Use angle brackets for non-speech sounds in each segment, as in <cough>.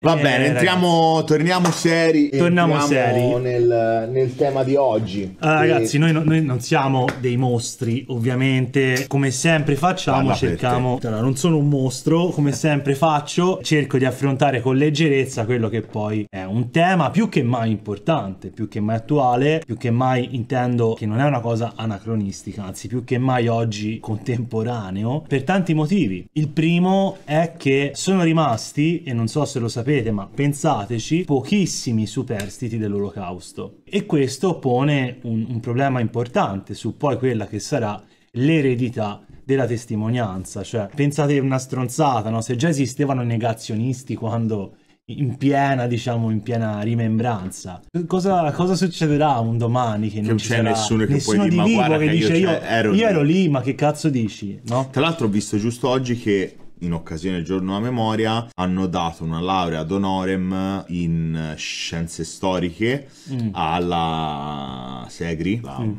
Va eh, bene, entriamo, torniamo seri. Torniamo seri. Nel, nel, tema di oggi. Allora, ah, e... Ragazzi, noi, noi, non siamo dei mostri, ovviamente. Come sempre facciamo, Parla cerchiamo. Allora, non sono un mostro, come eh. sempre faccio, cerco di affrontare con leggerezza quello che poi è un tema più che mai importante, più che mai attuale, più che mai intendo che non è una cosa anacronistica, anzi, più che mai oggi contemporaneo, per tanti motivi. Il primo è che sono rimasti, e non so se lo sapete, sapete, ma pensateci, pochissimi superstiti dell'olocausto. E questo pone un, un problema importante su poi quella che sarà l'eredità della testimonianza, cioè pensate una stronzata, no? se già esistevano negazionisti quando in piena, diciamo, in piena rimembranza. Cosa, cosa succederà un domani che non che c'è nessuno che nessuno poi di ma vivo che, che dice io, io, ero, io ero lì, ma che cazzo dici? No? Tra l'altro ho visto giusto oggi che in occasione del giorno della memoria, hanno dato una laurea ad honorem in scienze storiche mm. alla Segri, la, mm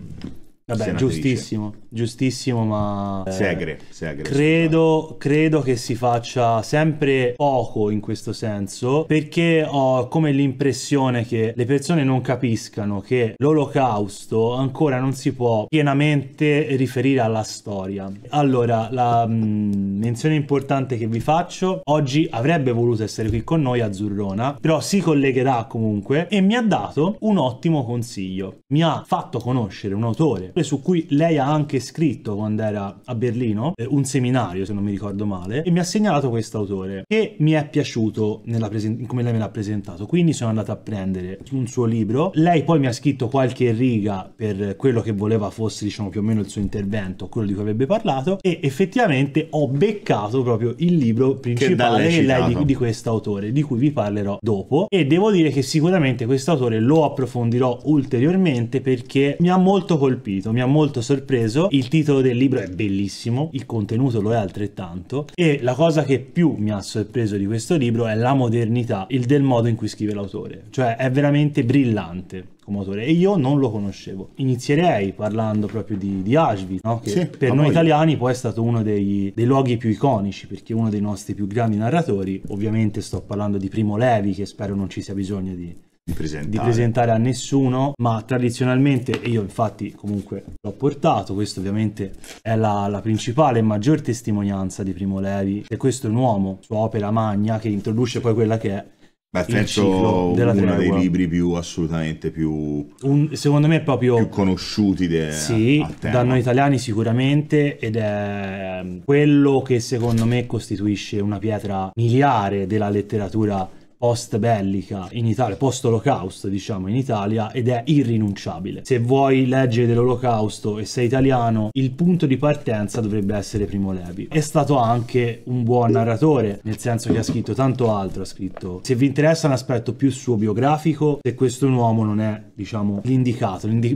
Vabbè, senatrice. giustissimo, giustissimo, ma... segre, eh, segre. Credo, credo, che si faccia sempre poco in questo senso, perché ho come l'impressione che le persone non capiscano che l'olocausto ancora non si può pienamente riferire alla storia. Allora, la mh, mm, menzione importante che vi faccio, oggi avrebbe voluto essere qui con noi Azzurrona, però si collegherà comunque e mi ha dato un ottimo consiglio. Mi ha fatto conoscere un autore su cui lei ha anche scritto quando era a Berlino, eh, un seminario se non mi ricordo male, e mi ha segnalato questo autore che mi è piaciuto come lei me l'ha presentato, quindi sono andato a prendere un suo libro, lei poi mi ha scritto qualche riga per quello che voleva fosse diciamo più o meno il suo intervento, quello di cui avrebbe parlato e effettivamente ho beccato proprio il libro principale che lei di, di questo autore, di cui vi parlerò dopo e devo dire che sicuramente questo autore lo approfondirò ulteriormente perché mi ha molto colpito letto, mi ha molto sorpreso, il titolo del libro è bellissimo, il contenuto lo è altrettanto e la cosa che più mi ha sorpreso di questo libro è la modernità, il del modo in cui scrive l'autore, cioè è veramente brillante come autore e io non lo conoscevo. Inizierei parlando proprio di, di Auschwitz, no? che sì, per noi italiani poi è stato uno dei, dei, luoghi più iconici perché uno dei nostri più grandi narratori, ovviamente sto parlando di Primo Levi che spero non ci sia bisogno di di presentare. di presentare. a nessuno, ma tradizionalmente, e io infatti comunque l'ho portato, questo ovviamente è la, la principale e maggior testimonianza di Primo Levi, e questo è un uomo, sua opera magna, che introduce poi quella che è Beh, penso uno dei libri più assolutamente più Un, secondo me proprio più conosciuti de, sì, da noi italiani sicuramente ed è ehm, quello che secondo me costituisce una pietra miliare della letteratura post bellica in Italia, post olocausto diciamo in Italia ed è irrinunciabile. Se vuoi leggere dell'olocausto e sei italiano, il punto di partenza dovrebbe essere Primo Levi. È stato anche un buon narratore, nel senso che ha scritto tanto altro, ha scritto. Se vi interessa un aspetto più suo biografico, se questo uomo non è diciamo l'indicato, l'indi-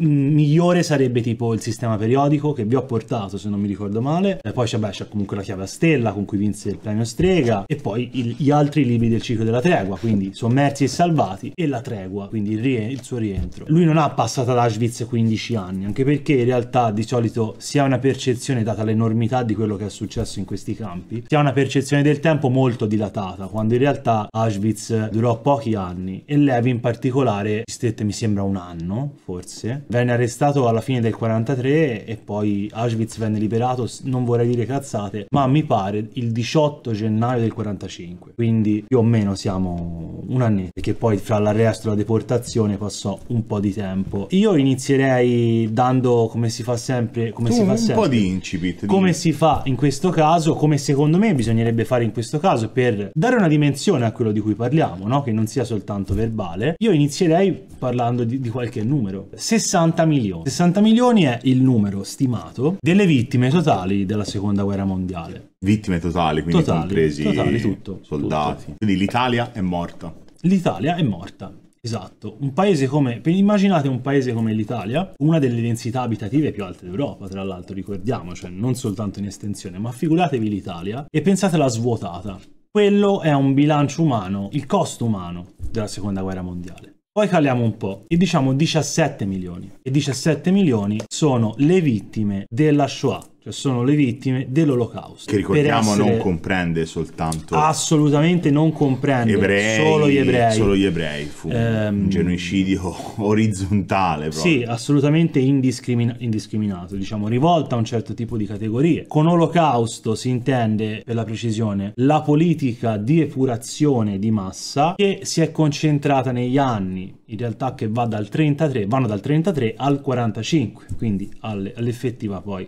migliore sarebbe tipo il sistema periodico che vi ho portato se non mi ricordo male, e poi c'è, cioè, beh, c'è comunque la chiave a stella con cui vinse il premio Strega e poi il- gli altri libri vide il ciclo della tregua, quindi sommersi e salvati, e la tregua, quindi il, il suo rientro. Lui non ha passato ad Auschwitz 15 anni, anche perché in realtà di solito si ha una percezione, data l'enormità di quello che è successo in questi campi, si ha una percezione del tempo molto dilatata, quando in realtà Auschwitz durò pochi anni e Levi in particolare stette mi sembra un anno, forse. Venne arrestato alla fine del 43 e poi Auschwitz venne liberato, non vorrei dire cazzate, ma mi pare il 18 gennaio del 45, quindi più più o meno siamo un annetto, che poi fra l'arresto e la deportazione passò un po' di tempo. Io inizierei dando come si fa sempre, come tu, si fa un sempre, po' di incipit. Come di... si fa in questo caso, come secondo me bisognerebbe fare in questo caso per dare una dimensione a quello di cui parliamo, no? che non sia soltanto verbale. Io inizierei parlando di, di qualche numero. 60 milioni. 60 milioni è il numero stimato delle vittime totali della seconda guerra mondiale. Vittime totali, quindi totali, compresi totali, tutto, soldati. Tutto. Quindi l'Italia è morta. L'Italia è morta. Esatto, un paese come, immaginate un paese come l'Italia, una delle densità abitative più alte d'Europa, tra l'altro ricordiamo, cioè non soltanto in estensione, ma figuratevi l'Italia e pensatela svuotata. Quello è un bilancio umano, il costo umano della seconda guerra mondiale. Poi caliamo un po' e diciamo 17 milioni. E 17 milioni sono le vittime della Shoah cioè sono le vittime dell'olocausto. Che ricordiamo non comprende soltanto... Assolutamente non comprende ebrei, solo gli ebrei. Solo gli ebrei, fu ehm... un genocidio <laughs> orizzontale proprio. Sì, assolutamente indiscrimina- indiscriminato, diciamo, rivolto a un certo tipo di categorie. Con olocausto si intende, per la precisione, la politica di epurazione di massa che si è concentrata negli anni, in realtà che va dal 33, vanno dal 33 al 45, quindi all'effettiva poi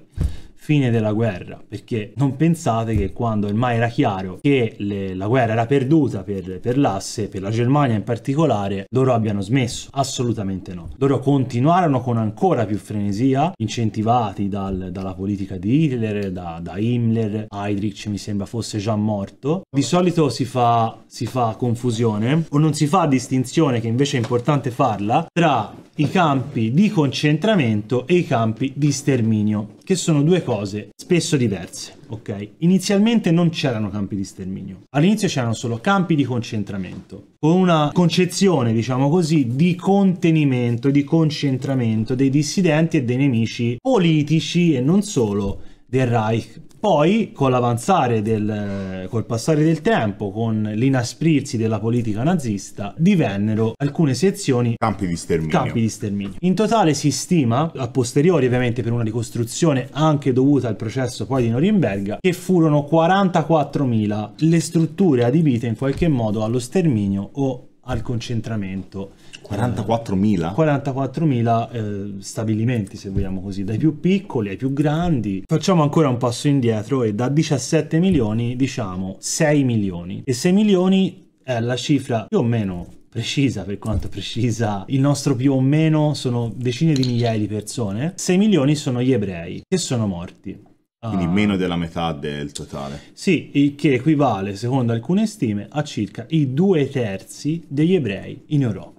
fine della guerra, perché non pensate che quando ormai era chiaro che le, la guerra era perduta per, per l'asse, per la Germania in particolare, loro abbiano smesso, assolutamente no. Loro continuarono con ancora più frenesia, incentivati dal, dalla politica di Hitler, da, da, Himmler, Heydrich mi sembra fosse già morto. Di solito si fa, si fa confusione o non si fa distinzione, che invece è importante farla, tra i campi di concentramento e i campi di sterminio, che sono due cose spesso diverse, ok? Inizialmente non c'erano campi di sterminio, all'inizio c'erano solo campi di concentramento, con una concezione, diciamo così, di contenimento, di concentramento dei dissidenti e dei nemici politici e non solo, del Reich. Poi, con l'avanzare del, col passare del tempo, con l'inasprirsi della politica nazista, divennero alcune sezioni campi di sterminio. Campi di sterminio. In totale si stima, a posteriori ovviamente per una ricostruzione anche dovuta al processo poi di Norimberga, che furono 44.000 le strutture adibite in qualche modo allo sterminio o al concentramento 44.000? 44.000 eh, stabilimenti, se vogliamo così, dai più piccoli ai più grandi. Facciamo ancora un passo indietro e da 17 milioni diciamo 6 milioni. E 6 milioni è la cifra più o meno precisa per quanto precisa il nostro più o meno sono decine di migliaia di persone 6 milioni sono gli ebrei che sono morti quindi ah. meno della metà del totale. Sì, il che equivale, secondo alcune stime, a circa i due terzi degli ebrei in Europa.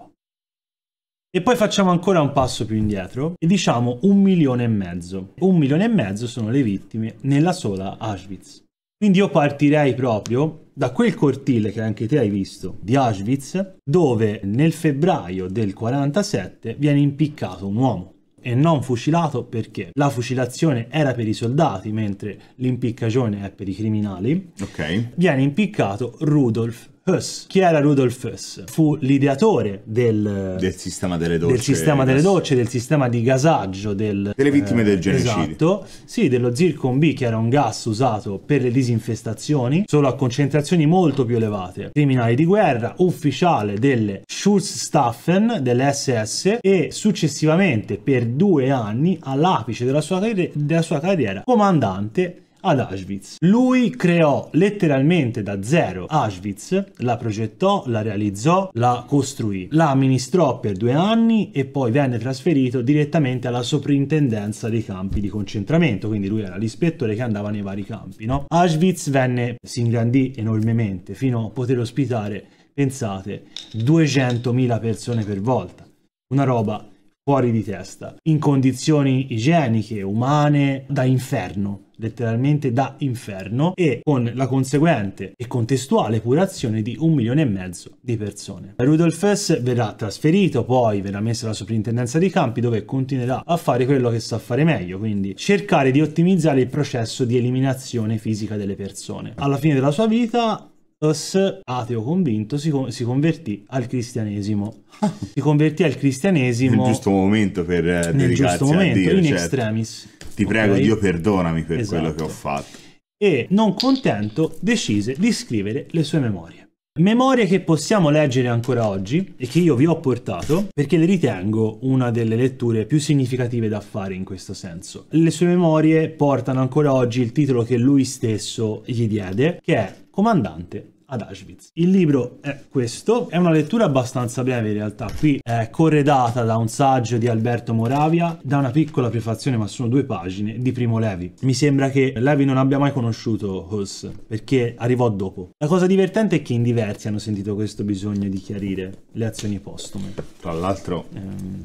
E poi facciamo ancora un passo più indietro e diciamo un milione e mezzo. Un milione e mezzo sono le vittime nella sola Auschwitz. Quindi io partirei proprio da quel cortile che anche te hai visto di Auschwitz, dove nel febbraio del 47 viene impiccato un uomo e non fucilato perché la fucilazione era per i soldati mentre l'impiccagione è per i criminali. Ok. Viene impiccato Rudolf Huss. Chi era Rudolf Huss? Fu l'ideatore del, del sistema delle docce, del sistema, delle docce, del sistema di gasaggio del, delle vittime eh, del genocidio. Esatto, sì, dello zircon B che era un gas usato per le disinfestazioni, solo a concentrazioni molto più elevate. Criminale di guerra, ufficiale delle Schutzstaffen dell'SS e successivamente per due anni all'apice della sua, carri della sua carriera comandante ad Auschwitz. Lui creò letteralmente da zero Auschwitz, la progettò, la realizzò, la costruì, la amministrò per due anni e poi venne trasferito direttamente alla soprintendenza dei campi di concentramento, quindi lui era l'ispettore che andava nei vari campi. No? Auschwitz venne, si ingrandì enormemente fino a poter ospitare, pensate, 200.000 persone per volta, una roba fuori di testa, in condizioni igieniche, umane, da inferno letteralmente da inferno e con la conseguente e contestuale purazione di un milione e mezzo di persone. Rudolf Hess verrà trasferito, poi verrà messo alla soprintendenza dei campi dove continuerà a fare quello che sa fare meglio, quindi cercare di ottimizzare il processo di eliminazione fisica delle persone. Alla fine della sua vita Hus, ateo convinto, si, si, convertì al cristianesimo. <laughs> si convertì al cristianesimo. Nel giusto momento per eh, nel giusto momento, dire, in certo. extremis. Ti okay. prego, Dio perdonami per esatto. quello che ho esatto. fatto. E, non contento, decise di scrivere le sue memorie. Memorie che possiamo leggere ancora oggi e che io vi ho portato perché le ritengo una delle letture più significative da fare in questo senso. Le sue memorie portano ancora oggi il titolo che lui stesso gli diede, che è Comandante ad Auschwitz. Il libro è questo, è una lettura abbastanza breve in realtà, qui è corredata da un saggio di Alberto Moravia, da una piccola prefazione, ma sono due pagine, di Primo Levi. Mi sembra che Levi non abbia mai conosciuto Huss, perché arrivò dopo. La cosa divertente è che in diversi hanno sentito questo bisogno di chiarire le azioni postume. Tra l'altro... Ehm...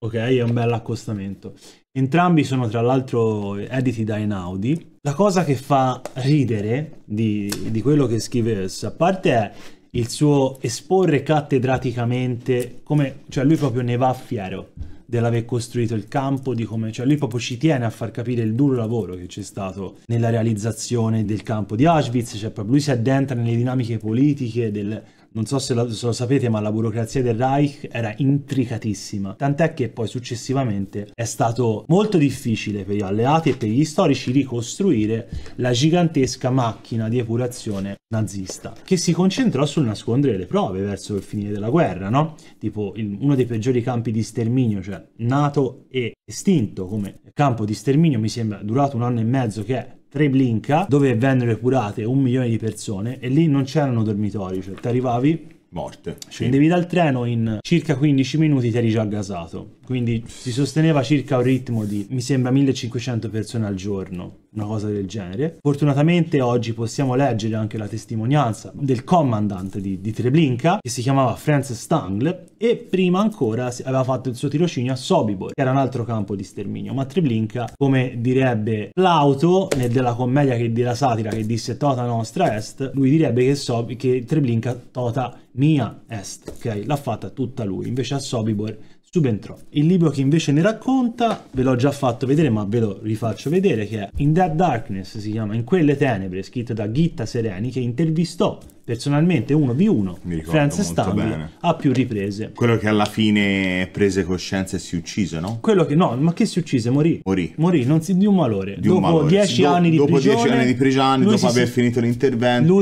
Ok, è un bel accostamento. Entrambi sono tra l'altro editi da Einaudi. La cosa che fa ridere di, di quello che scrive Us, a parte è il suo esporre cattedraticamente, come, cioè lui proprio ne va fiero dell'aver costruito il campo, di come, cioè lui proprio ci tiene a far capire il duro lavoro che c'è stato nella realizzazione del campo di Auschwitz, cioè proprio lui si addentra nelle dinamiche politiche del, non so se lo, se lo, sapete, ma la burocrazia del Reich era intricatissima, tant'è che poi successivamente è stato molto difficile per gli alleati e per gli storici ricostruire la gigantesca macchina di epurazione nazista, che si concentrò sul nascondere le prove verso il fine della guerra, no? Tipo il, uno dei peggiori campi di sterminio, cioè nato e estinto come campo di sterminio, mi sembra durato un anno e mezzo che è Treblinka, dove vennero curate un milione di persone e lì non c'erano dormitori, cioè ti arrivavi morte. Scendevi sì. dal treno in circa 15 minuti ti eri già gasato. Quindi si sosteneva circa un ritmo di, mi sembra, 1500 persone al giorno, una cosa del genere. Fortunatamente oggi possiamo leggere anche la testimonianza del comandante di, di Treblinka, che si chiamava Franz Stangl, e prima ancora aveva fatto il suo tirocinio a Sobibor, che era un altro campo di sterminio. Ma Treblinka, come direbbe Plauto, della commedia che, della satira che disse Tota nostra est, lui direbbe che, Sob- che Treblinka Tota mia est, ok? L'ha fatta tutta lui, invece a Sobibor subentrò. Il libro che invece ne racconta ve l'ho già fatto vedere ma ve lo rifaccio vedere che è In That Darkness si chiama In quelle tenebre scritto da Ghitta Sereni che intervistò personalmente uno di uno Frances Stanley a più riprese. Quello che alla fine prese coscienza e si uccise, no? Quello che no, ma che si uccise? Morì. Morì. Morì non si, di un malore. Di un dopo dieci Do, anni, di dopo prigione. Dopo 10 anni di prigione, dopo si aver finito l'intervento,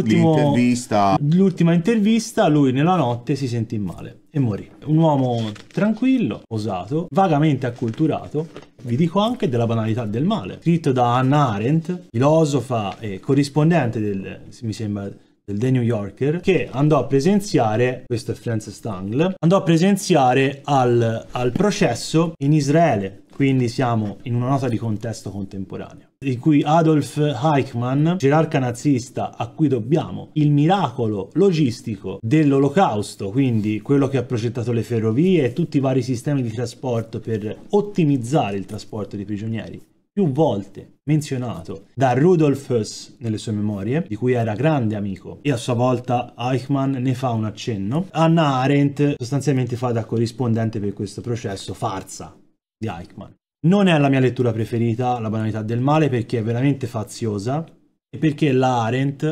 l'ultima intervista, lui nella notte si sentì male e morì. Un uomo tranquillo, osato, vagamente acculturato, vi dico anche della banalità del male. Scritto da Hannah Arendt, filosofa e corrispondente del, mi sembra, del The New Yorker, che andò a presenziare, questo è Francis Stangl, andò a presenziare al, al processo in Israele. Quindi siamo in una nota di contesto contemporaneo di cui Adolf Eichmann, gerarca nazista a cui dobbiamo il miracolo logistico dell'olocausto, quindi quello che ha progettato le ferrovie e tutti i vari sistemi di trasporto per ottimizzare il trasporto dei prigionieri, più volte menzionato da Rudolf Huss nelle sue memorie, di cui era grande amico, e a sua volta Eichmann ne fa un accenno. Anna Arendt sostanzialmente fa da corrispondente per questo processo farsa di Eichmann. Non è la mia lettura preferita, La banalità del male, perché è veramente faziosa e perché la Arendt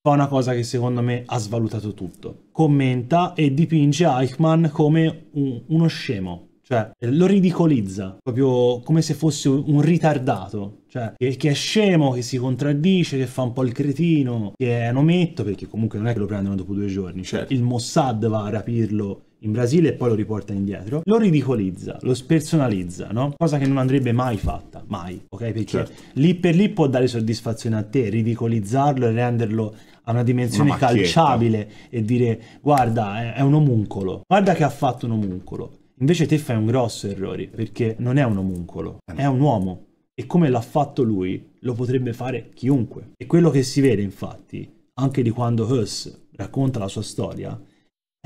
fa una cosa che secondo me ha svalutato tutto. Commenta e dipinge Eichmann come un, uno scemo, cioè eh, lo ridicolizza, proprio come se fosse un ritardato, cioè che, che, è scemo, che si contraddice, che fa un po' il cretino, che è un ometto, perché comunque non è che lo prendono dopo due giorni, cioè certo. il Mossad va a rapirlo in Brasile e poi lo riporta indietro, lo ridicolizza, lo spersonalizza, no? Cosa che non andrebbe mai fatta, mai, ok? Perché certo. lì per lì può dare soddisfazione a te, ridicolizzarlo e renderlo a una dimensione una calciabile e dire guarda è un omuncolo, guarda che ha fatto un omuncolo. Invece te fai un grosso errore perché non è un omuncolo, eh è un uomo e come l'ha fatto lui lo potrebbe fare chiunque. E quello che si vede infatti anche di quando Huss racconta la sua storia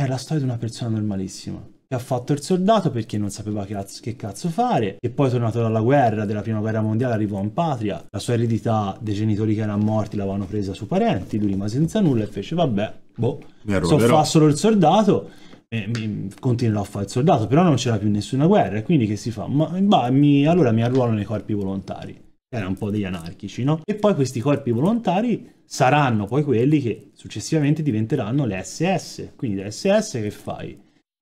è la storia di una persona normalissima che ha fatto il soldato perché non sapeva che, che cazzo fare, e poi tornato dalla guerra, della prima guerra mondiale, arrivò in patria, la sua eredità dei genitori che erano morti l'avevano presa sui parenti, lui rimase senza nulla e fece vabbè, boh, so fa solo il soldato, e continuerò a fare il soldato, però non c'era più nessuna guerra, e quindi che si fa? Ma, bah, mi, allora mi arruolo nei corpi volontari era un po' degli anarchici, no? E poi questi corpi volontari saranno poi quelli che successivamente diventeranno le SS. Quindi le SS che fai?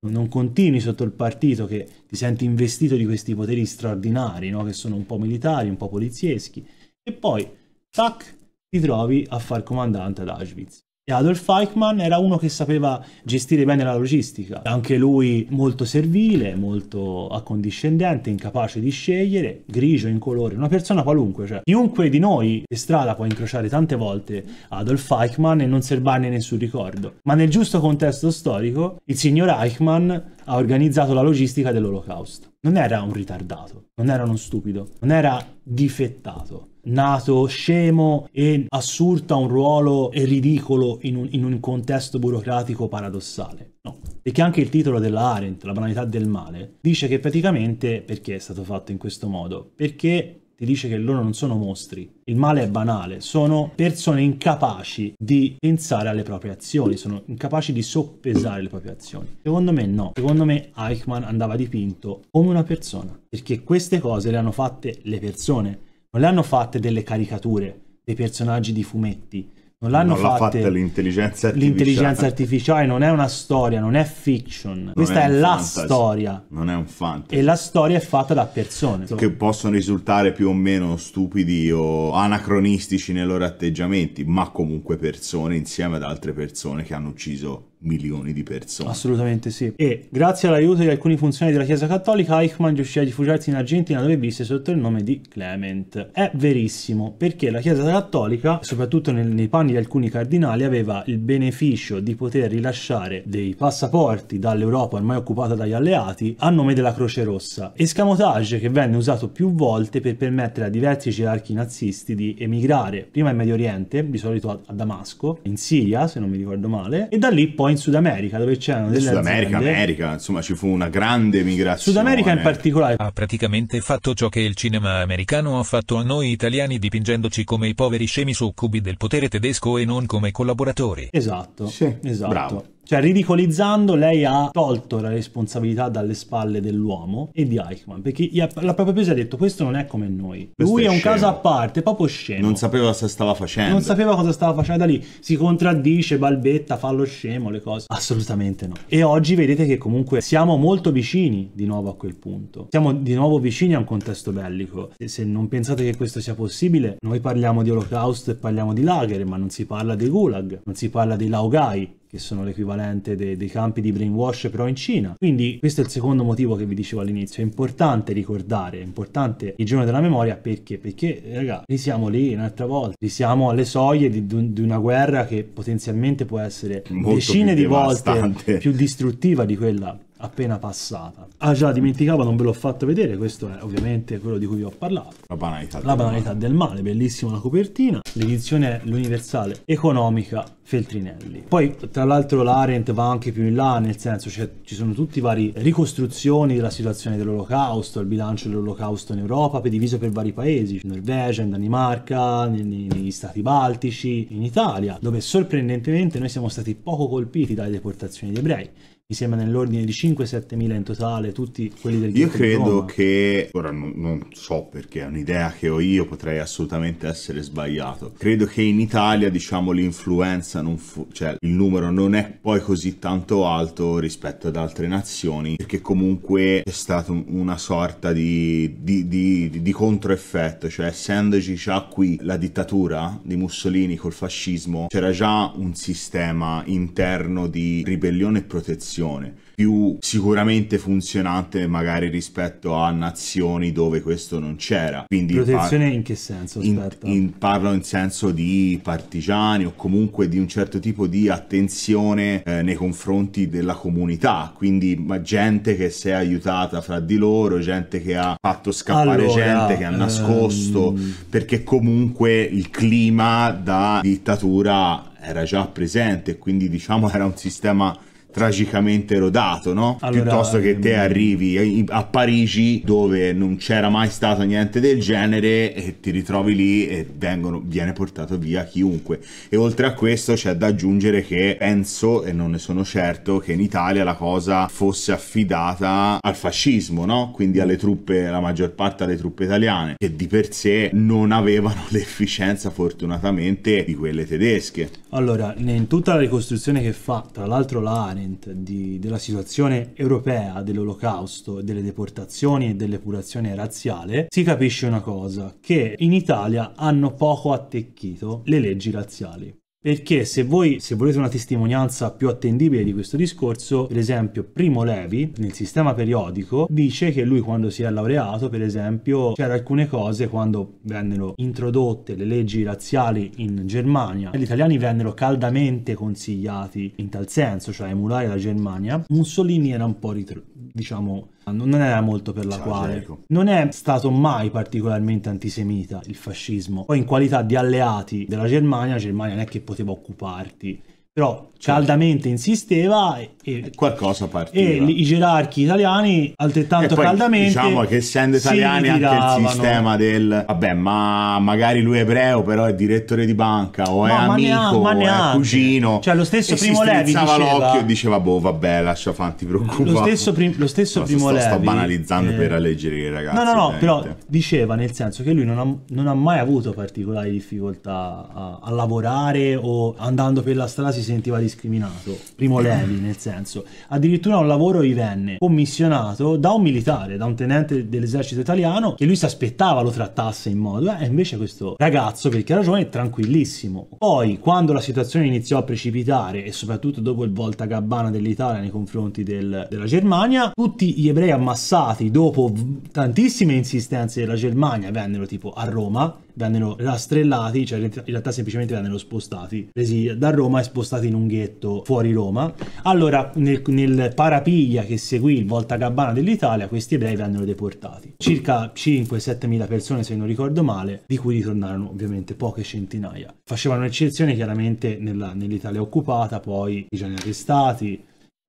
Non continui sotto il partito che ti senti investito di questi poteri straordinari, no? Che sono un po' militari, un po' polizieschi. E poi, tac, ti trovi a far comandante ad Auschwitz. E Adolf Eichmann era uno che sapeva gestire bene la logistica, anche lui molto servile, molto accondiscendente, incapace di scegliere, grigio, incolore, una persona qualunque, cioè chiunque di noi in strada può incrociare tante volte Adolf Eichmann e non serbarne nessun ricordo. Ma nel giusto contesto storico, il signor Eichmann ha organizzato la logistica dell'Olocausto. Non era un ritardato, non era uno stupido, non era difettato, nato scemo e assurta un ruolo ridicolo in un, in un contesto burocratico paradossale. No. E che anche il titolo della Arendt, La banalità del male, dice che praticamente, perché è stato fatto in questo modo? Perché ti dice che loro non sono mostri, il male è banale, sono persone incapaci di pensare alle proprie azioni, sono incapaci di soppesare le proprie azioni. Secondo me no, secondo me Eichmann andava dipinto come una persona, perché queste cose le hanno fatte le persone, non le hanno fatte delle caricature dei personaggi di fumetti, non l'hanno non fatte, fatta l'intelligenza artificiale. L'intelligenza artificiale non è una storia, non è fiction. Non Questa è, è la fantasy. storia. Non è un fantasy. E la storia è fatta da persone. Che possono risultare più o meno stupidi o anacronistici nei loro atteggiamenti, ma comunque persone insieme ad altre persone che hanno ucciso milioni di persone. Assolutamente sì. E grazie all'aiuto di alcuni funzionari della Chiesa Cattolica, Eichmann riuscì a rifugiarsi in Argentina dove visse sotto il nome di Clement. È verissimo, perché la Chiesa Cattolica, soprattutto nel, nei panni di alcuni cardinali, aveva il beneficio di poter rilasciare dei passaporti dall'Europa ormai occupata dagli alleati a nome della Croce Rossa. Escamotage che venne usato più volte per permettere a diversi gerarchi nazisti di emigrare prima in Medio Oriente, di solito a, a Damasco, in Siria se non mi ricordo male, e da lì poi in Sud America, dove c'erano delle Sud America, aziende... America, insomma ci fu una grande migrazione. Sud America in particolare. Ha praticamente fatto ciò che il cinema americano ha fatto a noi italiani dipingendoci come i poveri scemi succubi del potere tedesco e non come collaboratori. Esatto, sì, esatto. Bravo. Cioè, ridicolizzando, lei ha tolto la responsabilità dalle spalle dell'uomo e di Eichmann, perché la propria presa ha detto questo non è come noi. Questo Lui è, un scemo. caso a parte, proprio scemo. Non sapeva cosa stava facendo. Non sapeva cosa stava facendo da lì. Si contraddice, balbetta, fa lo scemo, le cose. Assolutamente no. E oggi vedete che comunque siamo molto vicini di nuovo a quel punto. Siamo di nuovo vicini a un contesto bellico. E se non pensate che questo sia possibile, noi parliamo di Olocausto e parliamo di Lager, ma non si parla dei Gulag, non si parla dei Laogai, che sono l'equivalente dei, dei campi di brainwash però in Cina. Quindi questo è il secondo motivo che vi dicevo all'inizio, è importante ricordare, è importante il giorno della memoria perché? Perché raga, siamo lì un'altra volta, siamo alle soglie di, di, una guerra che potenzialmente può essere Molto decine di volte più distruttiva di quella appena passata. Ah già, dimenticavo, non ve l'ho fatto vedere, questo è ovviamente quello di cui vi ho parlato. La banalità, la del, banalità male. del male, bellissima la copertina. L'edizione è l'universale economica Feltrinelli. Poi tra l'altro l'Arendt va anche più in là, nel senso cioè, ci sono tutti vari ricostruzioni della situazione dell'olocausto, il bilancio dell'olocausto in Europa, per diviso per vari paesi, in Norvegia, in Danimarca, negli, negli stati baltici, in Italia, dove sorprendentemente noi siamo stati poco colpiti dalle deportazioni di ebrei mi sembra nell'ordine di 5-7 mila in totale, tutti quelli del Io credo che, ora non, non, so perché è un'idea che ho io, potrei assolutamente essere sbagliato, credo che in Italia diciamo l'influenza, fu... cioè il numero non è poi così tanto alto rispetto ad altre nazioni, perché comunque c'è stata una sorta di, di, di, di controeffetto, cioè essendoci già qui la dittatura di Mussolini col fascismo, c'era già un sistema interno di ribellione e protezione soluzione più sicuramente funzionante magari rispetto a nazioni dove questo non c'era. Quindi Protezione par- in che senso? In, in, parlo in senso di partigiani o comunque di un certo tipo di attenzione eh, nei confronti della comunità, quindi gente che si è aiutata fra di loro, gente che ha fatto scappare allora, gente, che ha ehm, nascosto, ehm... perché comunque il clima da dittatura era già presente, quindi diciamo <laughs> era un sistema tragicamente rodato, no? Allora, Piuttosto che te mm. arrivi a Parigi dove non c'era mai stato niente del genere e ti ritrovi lì e vengono, viene portato via chiunque. E oltre a questo c'è da aggiungere che penso, e non ne sono certo, che in Italia la cosa fosse affidata al fascismo, no? Quindi alle truppe, la maggior parte alle truppe italiane, che di per sé non avevano <laughs> l'efficienza fortunatamente di quelle tedesche. Allora, in tutta la ricostruzione che fa, tra l'altro la Arendt, management di, della situazione europea dell'olocausto, delle deportazioni e dell'epurazione razziale, si capisce una cosa, che in Italia hanno poco attecchito le leggi razziali. Perché se voi, se volete una testimonianza più attendibile di questo discorso, per esempio Primo Levi nel sistema periodico dice che lui quando si è laureato, per esempio, c'erano alcune cose quando vennero introdotte le leggi razziali in Germania, gli italiani vennero caldamente consigliati in tal senso, cioè emulare la Germania, Mussolini era un po' ritro- diciamo non era molto per la Ciao, quale. Gerico. Non è stato mai particolarmente antisemita il fascismo. Poi in qualità di alleati della Germania, la Germania non è che poteva occuparti però certo. caldamente insisteva e, e qualcosa partiva e i gerarchi italiani altrettanto poi, caldamente diciamo che essendo italiani anche il sistema del vabbè ma magari lui è ebreo però è direttore di banca o no, è amico ha, o è cugino cioè lo stesso e Primo Levi diceva l'occhio e diceva boh vabbè lascia fanti preoccupare lo stesso, prim, lo stesso no, Primo sto, Levi sto banalizzando eh, per alleggerire i ragazzi no no no ovviamente. però diceva nel senso che lui non ha, non ha mai avuto particolari difficoltà a, a lavorare o andando per la strada si sentiva discriminato, primo Levi nel senso. Addirittura un lavoro gli venne commissionato da un militare, da un tenente dell'esercito italiano, che lui si aspettava lo trattasse in modo, eh, e invece questo ragazzo, perché era giovane, è tranquillissimo. Poi, quando la situazione iniziò a precipitare, e soprattutto dopo il volta gabbana dell'Italia nei confronti del, della Germania, tutti gli ebrei ammassati dopo tantissime insistenze della Germania vennero tipo a Roma vennero rastrellati, cioè in realtà semplicemente vennero spostati, presi da Roma e spostati in un ghetto fuori Roma. Allora, nel, nel parapiglia che seguì il Volta Gabbana dell'Italia, questi ebrei vennero deportati. Circa 5-7 mila persone, se non ricordo male, di cui ritornarono ovviamente poche centinaia. Facevano eccezione chiaramente nell'Italia occupata, poi i giorni arrestati,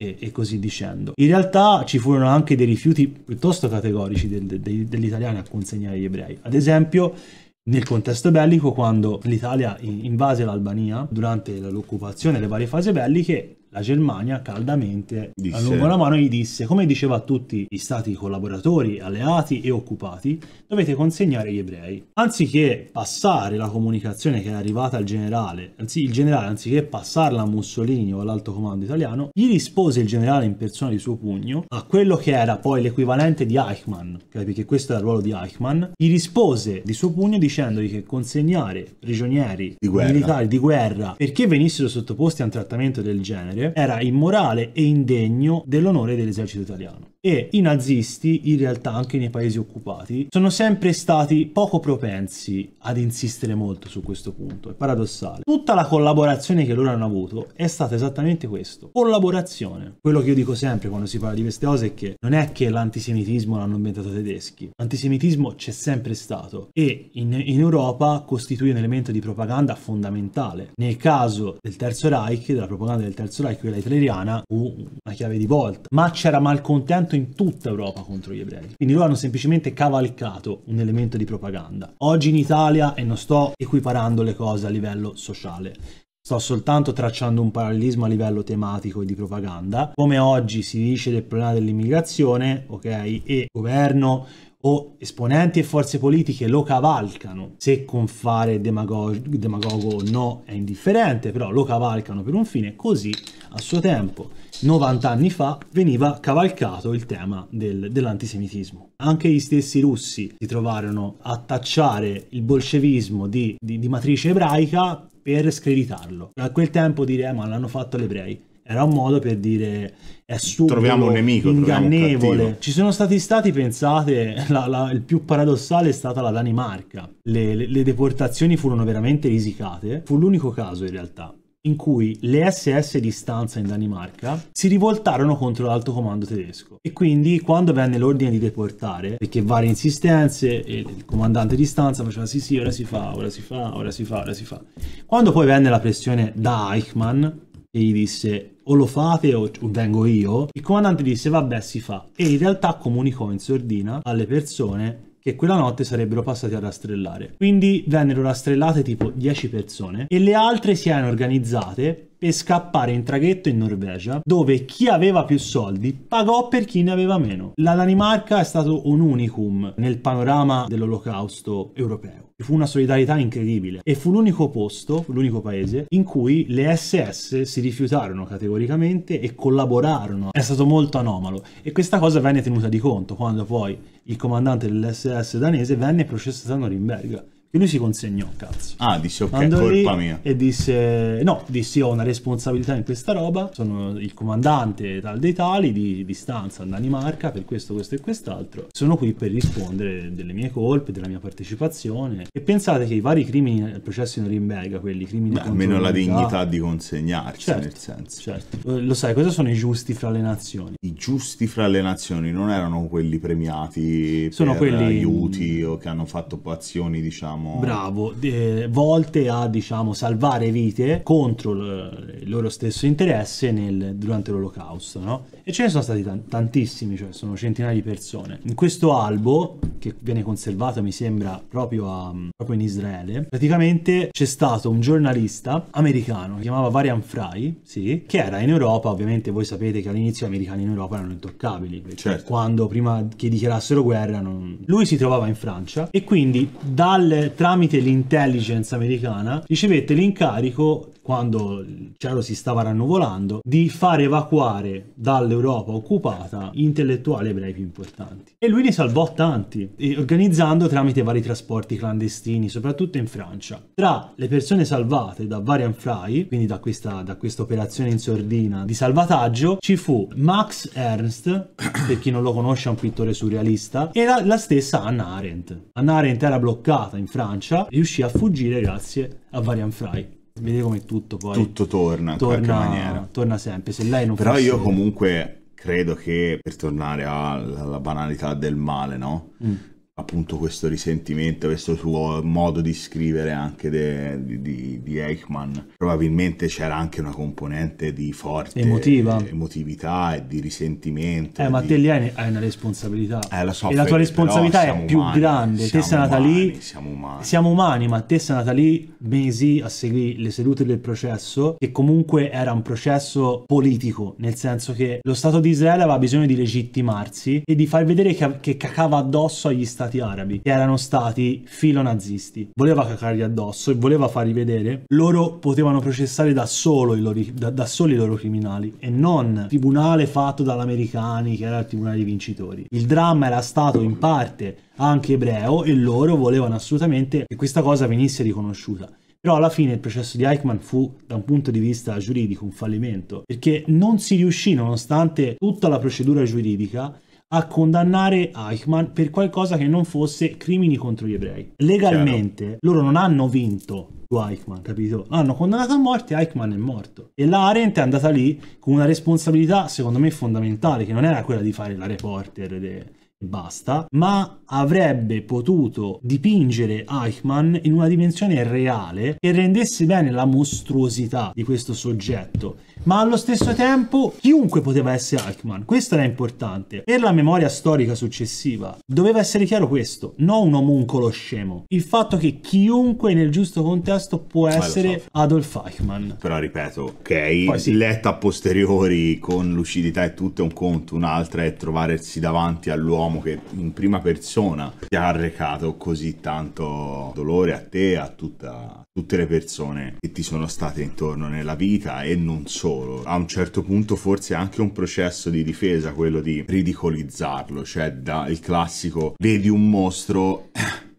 e, così dicendo. In realtà ci furono anche dei rifiuti piuttosto categorici del, del, degli italiani a consegnare gli ebrei. Ad esempio, nel contesto bellico quando l'Italia invase l'Albania durante l'occupazione e le varie fasi belliche la Germania caldamente disse. allungò la mano e gli disse, come diceva a tutti gli stati collaboratori, alleati e occupati, dovete consegnare gli ebrei. Anziché passare la comunicazione che è arrivata al generale, anzi il generale anziché passarla a Mussolini o all'alto comando italiano, gli rispose il generale in persona di suo pugno a quello che era poi l'equivalente di Eichmann, perché questo era il ruolo di Eichmann, gli rispose di suo pugno dicendogli che consegnare prigionieri di militari di guerra perché venissero sottoposti a un trattamento del genere era immorale e indegno dell'onore dell'esercito italiano e i nazisti, in realtà anche nei paesi occupati, sono sempre stati poco propensi ad insistere molto su questo punto, è paradossale. Tutta la collaborazione che loro hanno avuto è stata esattamente questo, collaborazione. Quello che io dico sempre quando si parla di queste cose è che non è che l'antisemitismo l'hanno inventato i tedeschi, l'antisemitismo c'è sempre stato e in, in Europa costituì un elemento di propaganda fondamentale. Nel caso del Terzo Reich, della propaganda del Terzo Reich, quella italiana, fu una chiave di volta, ma c'era malcontento violento in tutta Europa contro gli ebrei. Quindi loro hanno semplicemente cavalcato un elemento di propaganda. Oggi in Italia, e non sto equiparando le cose a livello sociale, Sto soltanto tracciando un parallelismo a livello tematico e di propaganda. Come oggi si dice del problema dell'immigrazione, ok, e governo o esponenti e forze politiche lo cavalcano, se con fare demagogo, demagogo no è indifferente, però lo cavalcano per un fine, così a suo tempo, 90 anni fa, veniva cavalcato il tema del, dell'antisemitismo. Anche gli stessi russi si trovarono a tacciare il bolscevismo di, di, di matrice ebraica per screditarlo. A quel tempo dire, eh, l'hanno fatto gli ebrei. Era un modo per dire è stupido, troviamo un nemico, ingannevole. Un Ci sono stati stati, pensate, la, la, il più paradossale è stata la Danimarca. Le, le, le deportazioni furono veramente risicate. Fu l'unico caso in realtà in cui le SS di stanza in Danimarca si rivoltarono contro l'alto comando tedesco e quindi quando venne l'ordine di deportare perché varie insistenze e il comandante di stanza faceva sì sì ora si fa ora si fa ora si fa ora si fa quando poi venne la pressione da Eichmann che gli disse o lo fate o vengo io, il comandante disse vabbè si fa e in realtà comunicò in sordina alle persone che quella notte sarebbero passati a rastrellare. Quindi vennero rastrellate tipo 10 persone e le altre si erano organizzate per scappare in traghetto in Norvegia, dove chi aveva più soldi pagò per chi ne aveva meno. La Danimarca è stato un unicum nel panorama dell'olocausto europeo. Fu una solidarietà incredibile e fu l'unico posto, l'unico paese in cui le SS si rifiutarono categoricamente e collaborarono. È stato molto anomalo e questa cosa venne tenuta di conto quando poi il comandante dell'SS danese venne processato a Norimberga e lui si consegnò, cazzo. Ah, disse ok, Andò colpa mia. E disse, no, disse ho una responsabilità in questa roba, sono il comandante tal dei tali di, di stanza in Danimarca per questo, questo e quest'altro. Sono qui per rispondere delle mie colpe, della mia partecipazione. E pensate che i vari crimini nel processo in Norimberga, quelli crimini... Beh, almeno la dignità di consegnarci, certo, nel senso. Certo. Eh, lo sai, cosa sono i giusti fra le nazioni? I giusti fra le nazioni non erano quelli premiati sono quelli... aiuti o che hanno fatto azioni, diciamo diciamo. Bravo, eh, volte a diciamo, salvare vite contro il loro stesso interesse nel, durante l'olocausto, no? E ce ne sono stati tantissimi, cioè sono centinaia di persone. In questo albo, che viene conservato mi sembra proprio, a, proprio in Israele, praticamente c'è stato un giornalista americano, si chiamava Varian Fry, sì, che era in Europa, ovviamente voi sapete che all'inizio gli americani in Europa erano intoccabili, certo. quando prima che dichiarassero guerra non... lui si trovava in Francia e quindi dal, tramite l'intelligence americana ricevette l'incarico quando il cielo si stava rannuvolando, di far evacuare dall'Europa occupata intellettuali ebrei più importanti. E lui ne salvò tanti, organizzando tramite vari trasporti clandestini, soprattutto in Francia. Tra le persone salvate da Varian Fry, quindi da questa, da questa operazione in sordina di salvataggio, ci fu Max Ernst, <coughs> per chi non lo conosce è un pittore surrealista, e la, la stessa Anna Arendt. Anna Arendt era bloccata in Francia, riuscì a fuggire grazie a Varian Fry. Vedete come tutto poi... Tutto torna, torna in qualche maniera. Torna sempre, se lei non Però fosse... io comunque credo che, per tornare alla banalità del male, no? Mm appunto questo risentimento, questo suo modo di scrivere anche de, di, di, di, Eichmann. Probabilmente c'era anche una componente di forte Emotiva. emotività e di risentimento. Eh, ma di... te lì hai, una responsabilità. Eh, la so, e la tua responsabilità è più umani, grande. Te sei nata lì. Siamo umani. Siamo umani, ma te sei nata lì mesi a seguire le sedute del processo, che comunque era un processo politico, nel senso che lo Stato di Israele aveva bisogno di legittimarsi e di far vedere che, che cacava addosso agli stati Emirati Arabi, che erano stati filonazisti. Voleva cacargli addosso e voleva farli vedere loro potevano processare da, loro, da, da soli i loro criminali e non tribunale fatto dall'americani che era il tribunale dei vincitori. Il dramma era stato in parte anche ebreo e loro volevano assolutamente che questa cosa venisse riconosciuta. Però alla fine il processo di Eichmann fu, da un punto di vista giuridico, un fallimento, perché non si riuscì, nonostante tutta la procedura giuridica, a condannare Eichmann per qualcosa che non fosse crimini contro gli ebrei. Legalmente Chiaro. loro non hanno vinto su Eichmann, capito? L'hanno condannato a morte e Eichmann è morto. E la Arendt è andata lì con una responsabilità secondo me fondamentale, che non era quella di fare la reporter de basta, ma avrebbe potuto dipingere Eichmann in una dimensione reale che rendesse bene la mostruosità di questo soggetto ma allo stesso tempo chiunque poteva essere Eichmann, questo era importante. Per la memoria storica successiva doveva essere chiaro questo, non un omuncolo scemo, il fatto che chiunque nel giusto contesto può essere Adolf Eichmann. Però ripeto, ok, Poi, sì. letta a posteriori con lucidità e tutto è un conto, un'altra è trovarsi davanti all'uomo che in prima persona ti ha arrecato così tanto dolore a te, a, tutta, a tutte le persone che ti sono state intorno nella vita e non solo solo. A un certo punto forse è anche un processo di difesa quello di ridicolizzarlo, cioè da il classico vedi un mostro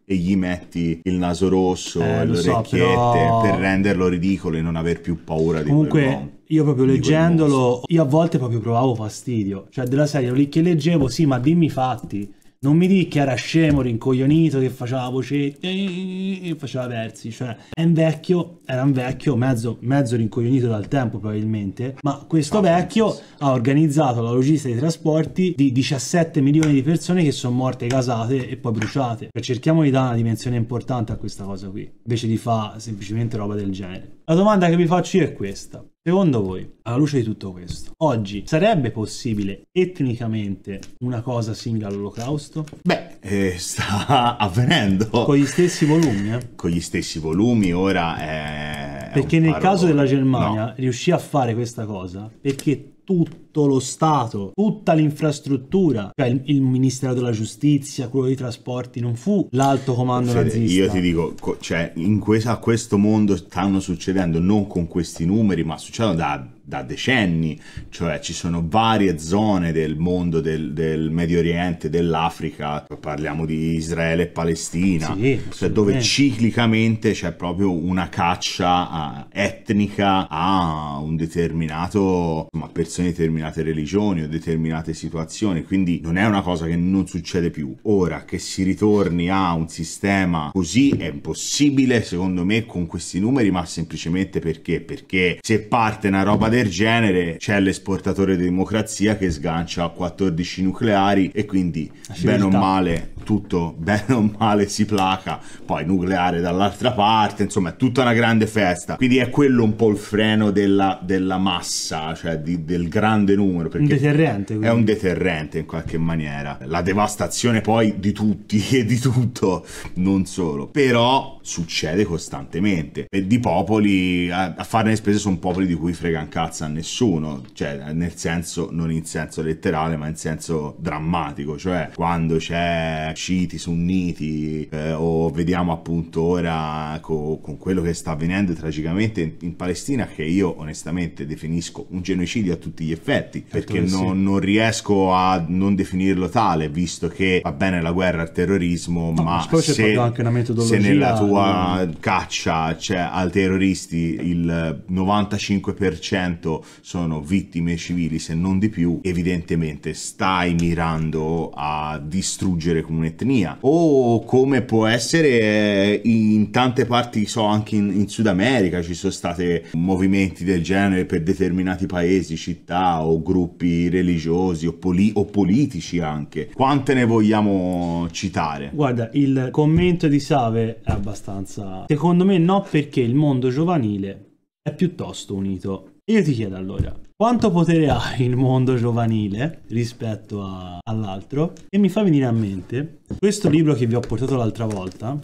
e gli metti il naso rosso eh, e le orecchiette so, però... per renderlo ridicolo e non aver più paura di Comunque... Comunque io proprio leggendolo, io a volte proprio provavo fastidio, cioè della serie lo che leggevo, sì, ma dimmi i fatti. Non mi dì che era scemo, rincoglionito, che faceva vocette eh, e faceva versi. Cioè, è un vecchio, era un vecchio, mezzo, mezzo rincoglionito dal tempo probabilmente, ma questo ah, vecchio ha organizzato la logistica dei trasporti di 17 milioni di persone che sono morte casate e poi bruciate. Cioè, cerchiamo di dare una dimensione importante a questa cosa qui, invece di fare semplicemente roba del genere. La domanda che vi faccio io è questa. Secondo voi, alla luce di tutto questo, oggi sarebbe possibile etnicamente una cosa simile all'olocausto? Beh, eh, sta <laughs> avvenendo. Con gli stessi volumi? Eh? Con gli stessi volumi, ora è... Perché nel parolo... caso della Germania no. riuscì a fare questa cosa perché tutto lo Stato, tutta l'infrastruttura, cioè il, il, Ministero della Giustizia, quello dei trasporti, non fu l'alto comando Fede, nazista. Io ti dico, cioè, que a questo mondo stanno succedendo, non con questi numeri, ma succedono da da decenni, cioè ci sono varie zone del mondo del, del Medio Oriente, dell'Africa, parliamo di Israele e Palestina, sì, cioè dove ciclicamente c'è proprio una caccia ah, etnica a un determinato, ma persone di determinate religioni o determinate situazioni, quindi non è una cosa che non succede più. Ora che si ritorni a un sistema così è impossibile secondo me con questi numeri, ma semplicemente perché? Perché se parte una roba del per genere c'è l'esportatore di democrazia che sgancia 14 nucleari e quindi bene o male tutto <laughs> bene o male si placa, poi nucleare dall'altra parte, insomma è tutta una grande festa. Quindi è quello un po' il freno della, della massa, cioè di, del grande numero. Un deterrente. Quindi. È un deterrente in qualche maniera. La devastazione poi di tutti <laughs> e di tutto, non solo. Però succede costantemente. E di popoli, a, a farne le spese sono popoli di cui frega un cazzo scomparsa a nessuno, cioè nel senso, non in senso letterale, ma in senso drammatico, cioè quando c'è sciiti, sunniti, eh, o vediamo appunto ora co- con quello che sta avvenendo tragicamente in-, in, Palestina, che io onestamente definisco un genocidio a tutti gli effetti, certo perché non, sì. non riesco a non definirlo tale, visto che va bene la guerra al terrorismo, no, ma se, se, nella tua no. caccia cioè, al terroristi il 95% 100 sono vittime civili se non di più, evidentemente stai mirando a distruggere un'etnia. O come può essere eh, in tante parti, so anche in, in Sud America ci sono stati movimenti del genere per determinati paesi, città o gruppi religiosi o, poli o politici anche. Quante ne vogliamo citare? Guarda, il commento di Save è abbastanza... Secondo me no perché il mondo giovanile è piuttosto unito io ti chiedo allora, quanto potere ha il mondo giovanile rispetto a, all'altro? E mi fa venire a mente questo libro che vi ho portato l'altra volta,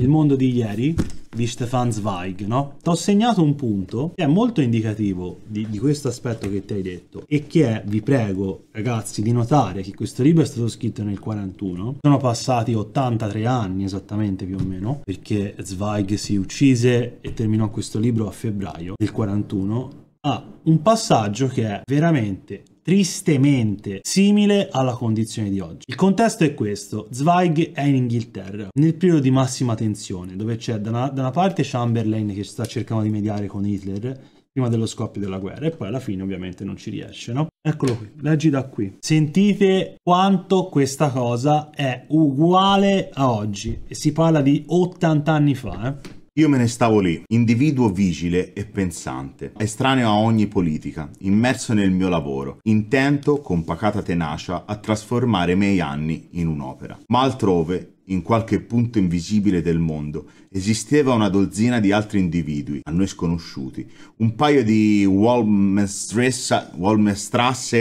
Il mondo di ieri, di Stefan Zweig, no? Ti ho segnato un punto che è molto indicativo di, di questo aspetto che ti hai detto e che è, vi prego ragazzi, di notare che questo libro è stato scritto nel 41, sono passati 83 anni esattamente più o meno, perché Zweig si uccise e terminò questo libro a febbraio del 41 ha un passaggio che è veramente tristemente simile alla condizione di oggi. Il contesto è questo, Zweig è in Inghilterra, nel periodo di massima tensione, dove c'è da una, da una parte Chamberlain che sta cercando di mediare con Hitler, prima dello scoppio della guerra e poi alla fine ovviamente non ci riesce, no? Eccolo qui, leggi da qui. Sentite quanto questa cosa è uguale a oggi e si parla di 80 anni fa, eh? Io me ne stavo lì, individuo vigile e pensante, estraneo a ogni politica, immerso nel mio lavoro, intento, con pacata tenacia, a trasformare i miei anni in un'opera. Ma altrove, in qualche punto invisibile del mondo, Esisteva una dozzina di altri individui, a noi sconosciuti, un paio di Walmestrasse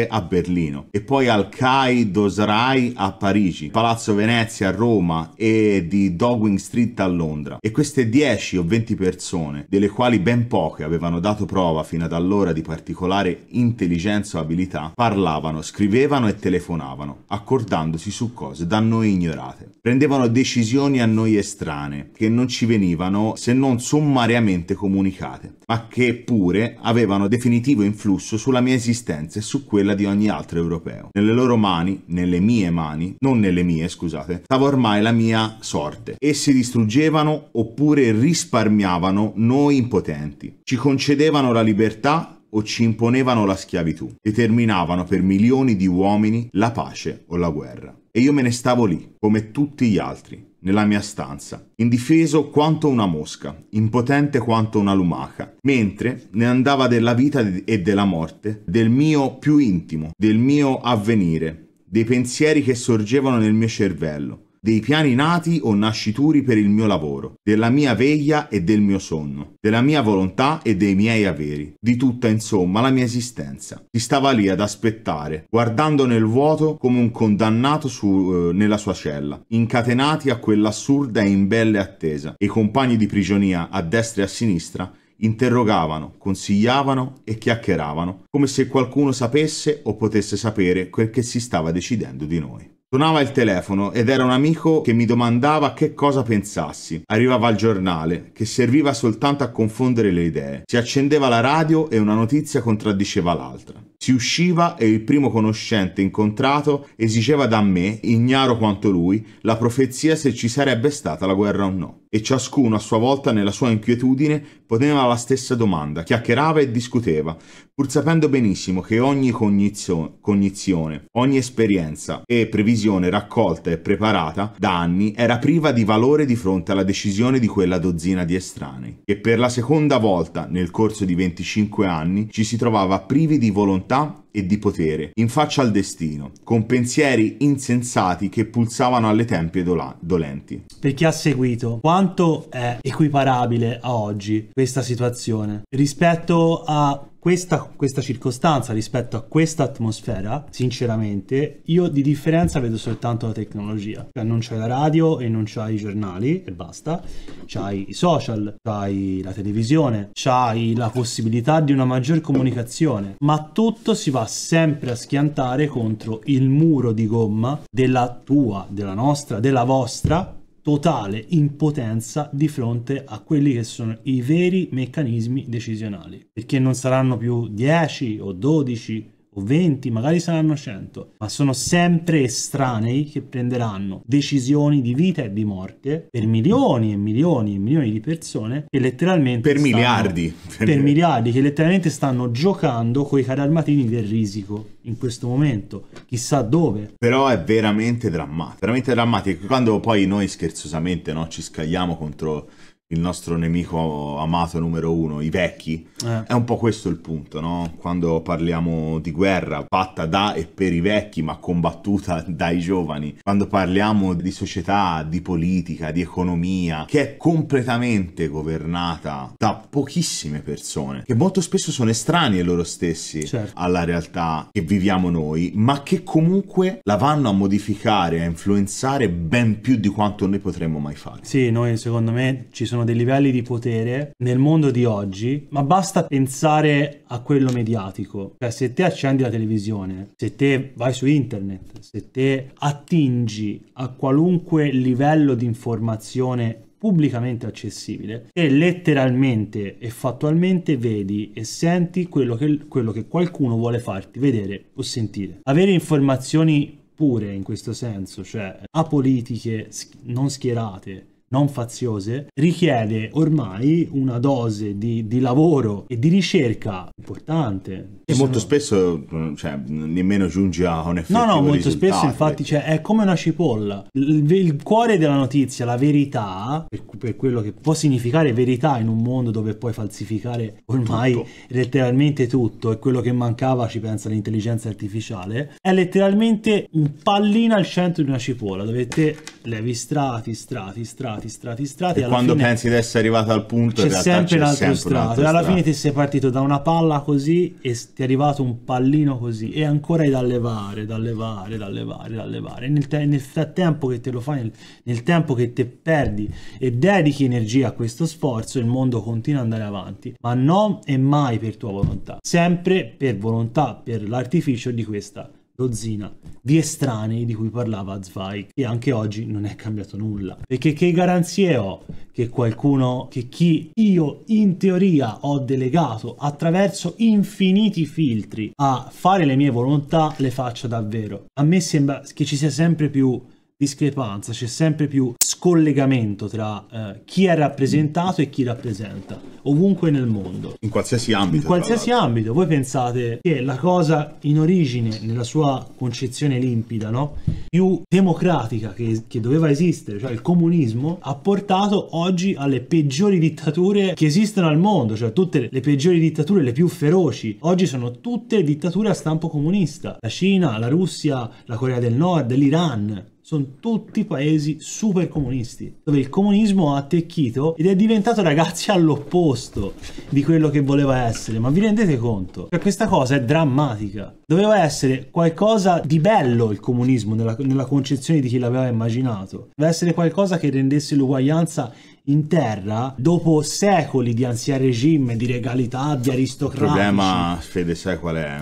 a Berlino e poi al Kai Dosrai a Parigi, Palazzo Venezia a Roma e di Dogwing Street a Londra. E queste 10 o 20 persone, delle quali ben poche avevano dato prova fino ad allora di particolare intelligenza o abilità, parlavano, scrivevano e telefonavano, accordandosi su cose da noi ignorate. Prendevano decisioni a noi estranee, che non ci ci venivano se non sommariamente comunicate, ma che pure avevano definitivo influsso sulla mia esistenza e su quella di ogni altro europeo. Nelle loro mani, nelle mie mani, non nelle mie scusate, stava ormai la mia sorte. Essi distruggevano oppure risparmiavano noi impotenti. Ci concedevano la libertà o ci imponevano la schiavitù, determinavano per milioni di uomini la pace o la guerra. E io me ne stavo lì, come tutti gli altri, nella mia stanza, indifeso quanto una mosca, impotente quanto una lumaca, mentre ne andava della vita e della morte, del mio più intimo, del mio avvenire, dei pensieri che sorgevano nel mio cervello, dei piani nati o nascituri per il mio lavoro, della mia veglia e del mio sonno, della mia volontà e dei miei averi, di tutta insomma la mia esistenza. Si stava lì ad aspettare, guardando nel vuoto come un condannato su, eh, nella sua cella, incatenati a quell'assurda e imbelle attesa. E i compagni di prigionia a destra e a sinistra interrogavano, consigliavano e chiacchieravano, come se qualcuno sapesse o potesse sapere quel che si stava decidendo di noi. Suonava il telefono ed era un amico che mi domandava che cosa pensassi. Arrivava il giornale, che serviva soltanto a confondere le idee. Si accendeva la radio e una notizia contraddiceva l'altra. Si usciva e il primo conoscente incontrato esigeva da me, ignaro quanto lui, la profezia se ci sarebbe stata la guerra o no e ciascuno a sua volta nella sua inquietudine poneva la stessa domanda, chiacchierava e discuteva, pur sapendo benissimo che ogni cognizio cognizione, ogni esperienza e previsione raccolta e preparata da anni era priva di valore di fronte alla decisione di quella dozzina di estranei, che per la seconda volta nel corso di 25 anni ci si trovava privi di volontà e di potere, in faccia al destino, con pensieri insensati che pulsavano alle tempie dola- dolenti. Per chi ha seguito, quanto è equiparabile a oggi questa situazione rispetto a questa, questa, circostanza rispetto a questa atmosfera, sinceramente, io di differenza vedo soltanto la tecnologia. Cioè, non c'è la radio e non c'hai i giornali e basta, c'hai i social, c'hai la televisione, c'hai la possibilità di una maggior comunicazione, ma tutto si va sempre a schiantare contro il muro di gomma della tua, della nostra, della vostra totale impotenza di fronte a quelli che sono i veri meccanismi decisionali, perché non saranno più 10 o 12 o 20, magari saranno 100, ma sono sempre estranei che prenderanno decisioni di vita e di morte per milioni e milioni e milioni di persone che letteralmente... Per stanno, miliardi. Per miliardi, che letteralmente stanno giocando con i cararmatini del risico in questo momento, chissà dove. Però è veramente drammatico, veramente drammatico. Quando poi noi scherzosamente no, ci scagliamo contro il nostro nemico amato numero uno, i vecchi. Eh. È un po' questo il punto, no? Quando parliamo di guerra fatta da e per i vecchi, ma combattuta dai giovani. Quando parliamo di società, di politica, di economia, che è completamente governata da pochissime persone, che molto spesso sono estranei loro stessi certo. alla realtà che viviamo noi, ma che comunque la vanno a modificare, a influenzare ben più di quanto noi potremmo mai fare. Sì, noi secondo me ci sono sono dei livelli di potere nel mondo di oggi, ma basta pensare a quello mediatico. Cioè, se te accendi la televisione, se te vai su internet, se te attingi a qualunque livello di informazione pubblicamente accessibile e letteralmente e fattualmente vedi e senti quello che, quello che qualcuno vuole farti vedere o sentire. Avere informazioni pure in questo senso, cioè apolitiche, non schierate, non faziose, richiede ormai una dose di, di lavoro e di ricerca importante. E molto no... spesso cioè, nemmeno giunge a un effetto. No, no, molto risultati. spesso ecco. infatti cioè, è come una cipolla. Il, il, cuore della notizia, la verità, per, per, quello che può significare verità in un mondo dove puoi falsificare ormai tutto. letteralmente tutto, e quello che mancava ci pensa l'intelligenza artificiale, è letteralmente un pallino al centro di una cipolla dove te levi strati, strati, strati strati, strati, strati. E quando fine... pensi di essere arrivato al punto, c'è in sempre c'è l'altro sempre strato. L'altro e alla fine ti sei partito da una palla così e ti è arrivato un pallino così. E ancora hai da levare, da levare, da levare, da levare. Nel, te- nel, frattempo che te lo fai, nel, nel tempo che te perdi e dedichi energia a questo sforzo, il mondo continua ad andare avanti. Ma non e mai per tua volontà. Sempre per volontà, per l'artificio di questa dozzina di estranei di cui parlava Zweig e anche oggi non è cambiato nulla perché che garanzie ho che qualcuno che chi io in teoria ho delegato attraverso infiniti filtri a fare le mie volontà le faccia davvero a me sembra che ci sia sempre più discrepanza c'è sempre più scollegamento tra eh, chi è rappresentato e chi rappresenta, ovunque nel mondo. In qualsiasi ambito. In qualsiasi ambito. Voi pensate che la cosa in origine, nella sua concezione limpida, no? più democratica che, che doveva esistere, cioè il comunismo, ha portato oggi alle peggiori dittature che esistono al mondo, cioè tutte le peggiori dittature, le più feroci, oggi sono tutte dittature a stampo comunista. La Cina, la Russia, la Corea del Nord, l'Iran sono tutti paesi super comunisti, dove il comunismo ha attecchito ed è diventato ragazzi all'opposto di quello che voleva essere, ma vi rendete conto? Cioè, questa cosa è drammatica, doveva essere qualcosa di bello il comunismo nella, nella concezione di chi l'aveva immaginato, doveva essere qualcosa che rendesse l'uguaglianza in terra dopo secoli di ansia regime, di regalità, di aristocrazia. Il problema, Fede, sai qual è?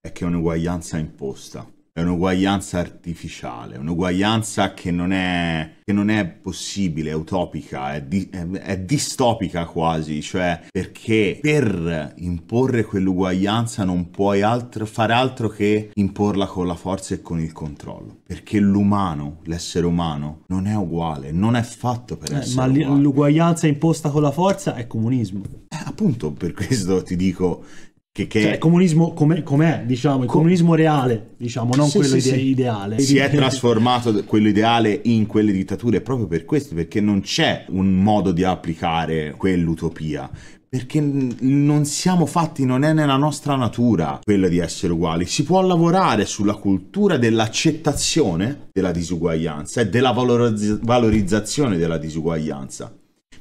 È che è un'uguaglianza imposta è un'uguaglianza artificiale, un'uguaglianza che non è, che non è possibile, è utopica, è, di, è, è, distopica quasi, cioè perché per imporre quell'uguaglianza non puoi altro, fare altro che imporla con la forza e con il controllo, perché l'umano, l'essere umano, non è uguale, non è fatto per eh, essere ma l'uguaglianza imposta con la forza è comunismo. Eh, appunto per questo ti dico che, che... Cioè, il comunismo com'è, com'è diciamo, il Com... comunismo reale, diciamo, non sì, quello sì, ide- sì. ideale. Si è trasformato quello ideale in quelle dittature proprio per questo, perché non c'è un modo di applicare quell'utopia. Perché non siamo fatti, non è nella nostra natura quella di essere uguali. Si può lavorare sulla cultura dell'accettazione della disuguaglianza e della valorizzazione della disuguaglianza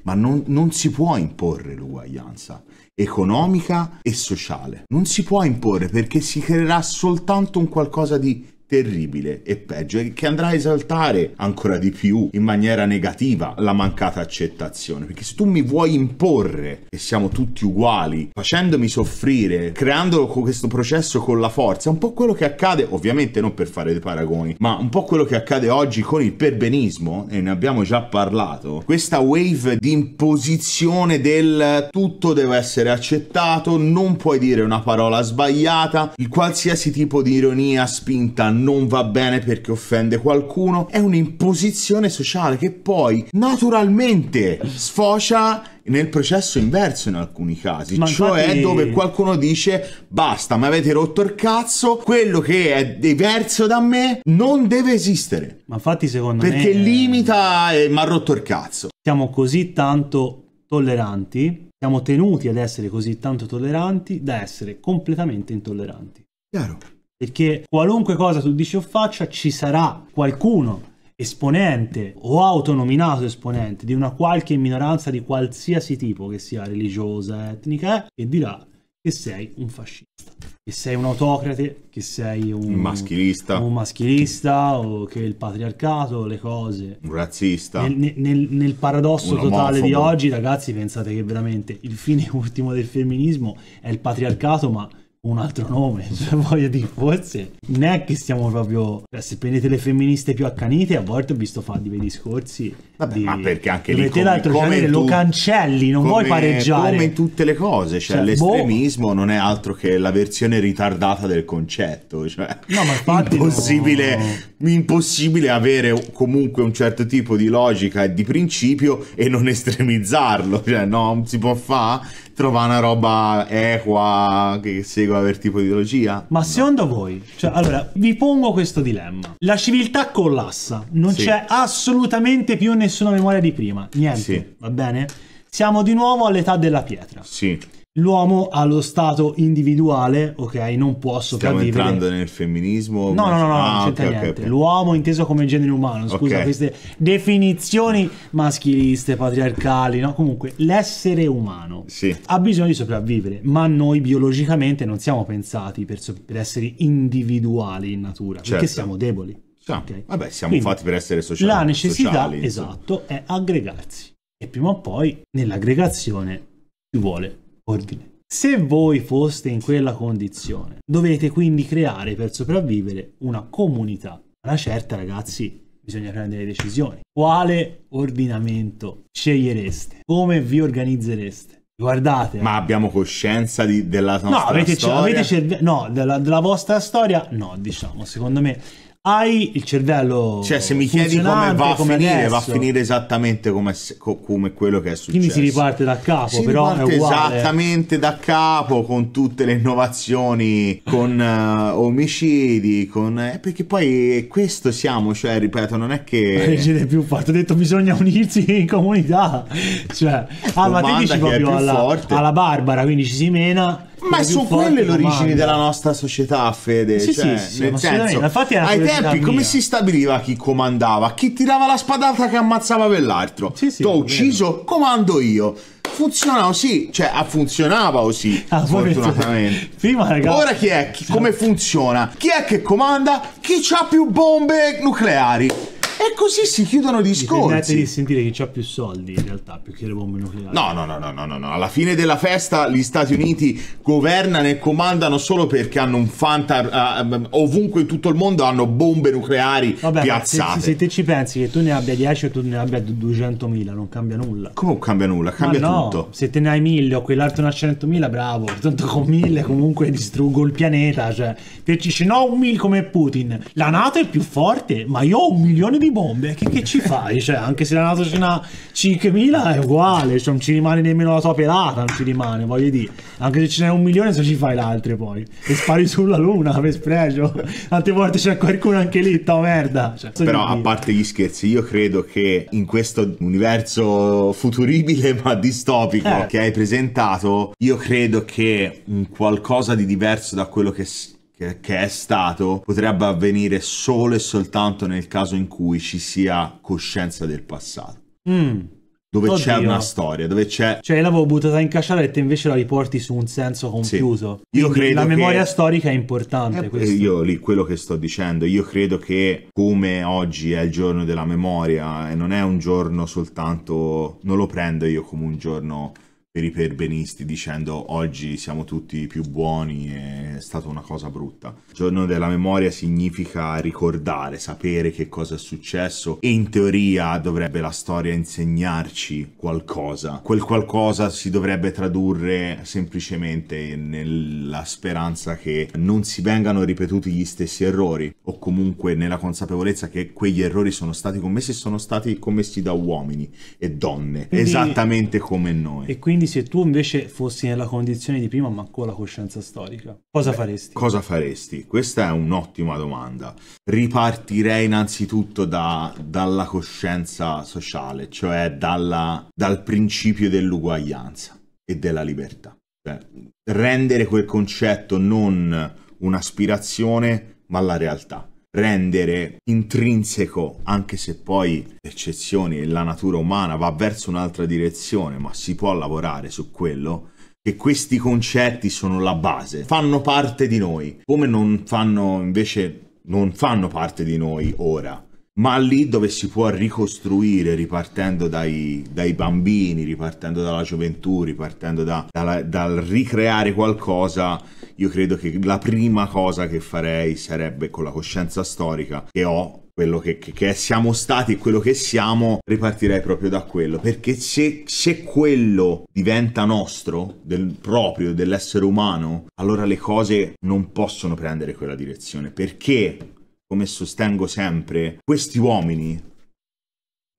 ma non, non si può imporre l'uguaglianza economica e sociale. Non si può imporre perché si creerà soltanto un qualcosa di terribile e peggio e che andrà a esaltare ancora di più in maniera negativa la mancata accettazione perché se tu mi vuoi imporre e siamo tutti uguali facendomi soffrire creando questo processo con la forza un po' quello che accade ovviamente non per fare dei paragoni ma un po' quello che accade oggi con il perbenismo e ne abbiamo già parlato questa wave di imposizione del tutto deve essere accettato non puoi dire una parola sbagliata il qualsiasi tipo di ironia spinta non va bene perché offende qualcuno, è un'imposizione sociale che poi naturalmente sfocia nel processo inverso in alcuni casi, ma cioè infatti... dove qualcuno dice basta, mi avete rotto il cazzo, quello che è diverso da me non deve esistere. Ma infatti secondo perché me... Perché limita e mi ha rotto il cazzo. Siamo così tanto tolleranti, siamo tenuti ad essere così tanto tolleranti da essere completamente intolleranti. Chiaro perché qualunque cosa tu dici o faccia ci sarà qualcuno esponente o autonominato esponente di una qualche minoranza di qualsiasi tipo, che sia religiosa, etnica, eh, che dirà che sei un fascista, che sei un autocrate, che sei un maschilista, un maschilista o che il patriarcato, le cose. Un razzista. Nel, nel, nel paradosso totale di oggi, ragazzi, pensate che veramente il fine <laughs> ultimo del femminismo è il patriarcato, ma un altro nome, <laughs> cioè, voglio dire, forse non è che stiamo proprio, cioè, se prendete le femministe più accanite, a volte ho visto fare dei discorsi Vabbè, di, ma perché anche lì come, l'altro come genere, tu, lo cancelli, non come, vuoi pareggiare. Come in tutte le cose, cioè, cioè boh. l'estremismo boh. non è altro che la versione ritardata del concetto, cioè no, ma impossibile, no. impossibile avere comunque un certo tipo di logica e di principio e non estremizzarlo, cioè no, non si può fare trova una roba equa che segua per tipo di ideologia? Ma no. secondo voi, cioè, allora, vi pongo questo dilemma. La civiltà collassa, non sì. c'è assolutamente più nessuna memoria di prima, niente, sì. va bene? Siamo di nuovo all'età della pietra. Sì. L'uomo allo stato individuale, ok, non può sopravvivere. Stiamo entrando nel femminismo? No, no, no, no ah, non c'entra okay, niente. Okay. L'uomo inteso come genere umano, scusa, okay. queste definizioni maschiliste, patriarcali, no? Comunque, l'essere umano sì. ha bisogno di sopravvivere, ma noi biologicamente non siamo pensati per, so per essere individuali in natura, certo. perché siamo deboli. Sì. okay? Vabbè, siamo Quindi, fatti per essere sociali. La necessità, sociali, esatto, è aggregarsi. E prima o poi, nell'aggregazione, ci vuole ordine. Se voi foste in quella condizione, dovete quindi creare per sopravvivere una comunità. Una certa, ragazzi, bisogna prendere decisioni. Quale ordinamento scegliereste? Come vi organizzereste? Guardate. Ma eh. abbiamo coscienza di, della nostra no, avete, storia? Avete no, della, della vostra storia? No, diciamo, secondo me hai il cervello. Cioè, se mi chiedi come va a come finire, adesso. va a finire esattamente come, come, quello che è successo. Quindi si riparte da capo, si però. Riparte esattamente da capo con tutte le innovazioni, con uh, omicidi, con. Eh, perché poi questo siamo, cioè, ripeto, non è che. La legge del più fatto ho detto bisogna unirsi in comunità. Cioè, ah, ma te dici proprio alla, alla Barbara, quindi ci si mena ma sono quelle le origini della nostra società, Fede. Sì, cioè, sì, sì, nel senso, infatti ai tempi mia. come si stabiliva chi comandava? Chi tirava la spadata che ammazzava quell'altro? Sì, sì, T'ho ucciso, vero. comando io funziona così, cioè funzionava così, oh, ah, fortunatamente. <laughs> Prima, ragazzi, Ora chi è? Chi, come funziona? Chi è che comanda? Chi ha più bombe nucleari? E così si chiudono gli scorsi. di sentire che c'ha più soldi in realtà, più che le bombe nucleari. No, no, no, no, no, no, Alla fine della festa gli Stati Uniti governano e comandano solo perché hanno un fanta... Uh, ovunque in tutto il mondo hanno bombe nucleari Vabbè, piazzate. Se, se, te ci pensi che tu ne abbia 10 o tu ne abbia 200.000, non cambia nulla. Come cambia nulla? Cambia no, tutto. Se te ne hai 1000 o quell'altro ne ha 100.000, bravo. Tanto con 1000 comunque distruggo il pianeta. Cioè, te ci no, un 1000 come Putin. La Nato è più forte, ma io ho un milione di di bombe, che, che ci fai? <laughs> Cioè, anche se la nato ce n'ha 5.000 è uguale, cioè, non ci rimane nemmeno la tua pelata, non ci rimane, voglio dire. Anche se ce n'è un milione, se ci fai l'altro poi. E spari sulla luna, per spregio. <laughs> Tante volte c'è qualcuno anche lì, ta merda. Cioè, Però, a parte gli scherzi, io credo che in questo universo futuribile <laughs> ma distopico eh. che hai presentato, io credo che un qualcosa di diverso da quello che che, che è stato potrebbe avvenire solo e soltanto nel caso in cui ci sia coscienza del passato. Mm dove Oddio. c'è una storia, dove c'è... Cioè l'avevo buttata in cacciara e te invece la riporti su un senso compiuto. Sì. Io credo la memoria che... storica è importante. Eh, io lì, quello che sto dicendo, io credo che come oggi è il giorno della memoria e non è un giorno soltanto... Non lo prendo io come un giorno per i perbenisti dicendo oggi siamo tutti più buoni è stata una cosa brutta. Il giorno della memoria significa ricordare, sapere che cosa è successo e in teoria dovrebbe la storia insegnarci qualcosa. Quel qualcosa si dovrebbe tradurre semplicemente nella speranza che non si vengano ripetuti gli stessi errori o comunque nella consapevolezza che quegli errori sono stati commessi e sono stati commessi da uomini e donne, quindi, esattamente come noi. E quindi quindi se tu invece fossi nella condizione di prima, ma con la coscienza storica, cosa Beh, faresti? Cosa faresti? Questa è un'ottima domanda. Ripartirei innanzitutto da, dalla coscienza sociale, cioè dalla, dal principio dell'uguaglianza e della libertà. Cioè, rendere quel concetto non un'aspirazione, ma la realtà rendere intrinseco, anche se poi eccezioni e la natura umana va verso un'altra direzione, ma si può lavorare su quello, che questi concetti sono la base, fanno parte di noi, come non fanno invece non fanno parte di noi ora ma lì dove si può ricostruire ripartendo dai, dai bambini, ripartendo dalla gioventù, ripartendo da, da, dal ricreare qualcosa, io credo che la prima cosa che farei sarebbe con la coscienza storica che ho quello che, che, che, siamo stati e quello che siamo, ripartirei proprio da quello. Perché se, se quello diventa nostro, del proprio, dell'essere umano, allora le cose non possono prendere quella direzione. Perché come sostengo sempre, questi uomini,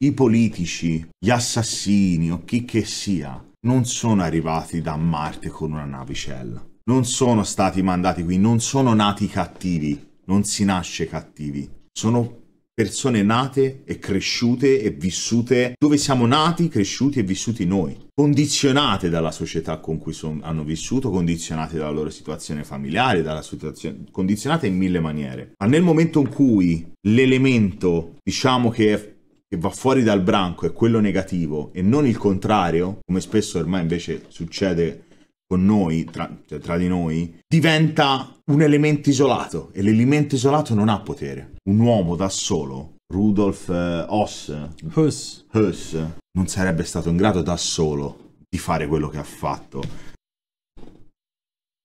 i politici, gli assassini o chi che sia, non sono arrivati da Marte con una navicella. Non sono stati mandati qui, non sono nati cattivi, non si nasce cattivi. Sono persone nate e cresciute e vissute dove siamo nati, cresciuti e vissuti noi condizionate dalla società con cui son, hanno vissuto, condizionate dalla loro situazione familiare, dalla situazione, condizionate in mille maniere. Ma nel momento in cui l'elemento, diciamo che, è, che va fuori dal branco è quello negativo e non il contrario, come spesso ormai invece succede con noi, tra, cioè tra, di noi, diventa un elemento isolato e l'elemento isolato non ha potere. Un uomo da solo Rudolf eh, Hoss, Huss. Huss non sarebbe stato in grado da solo di fare quello che ha fatto.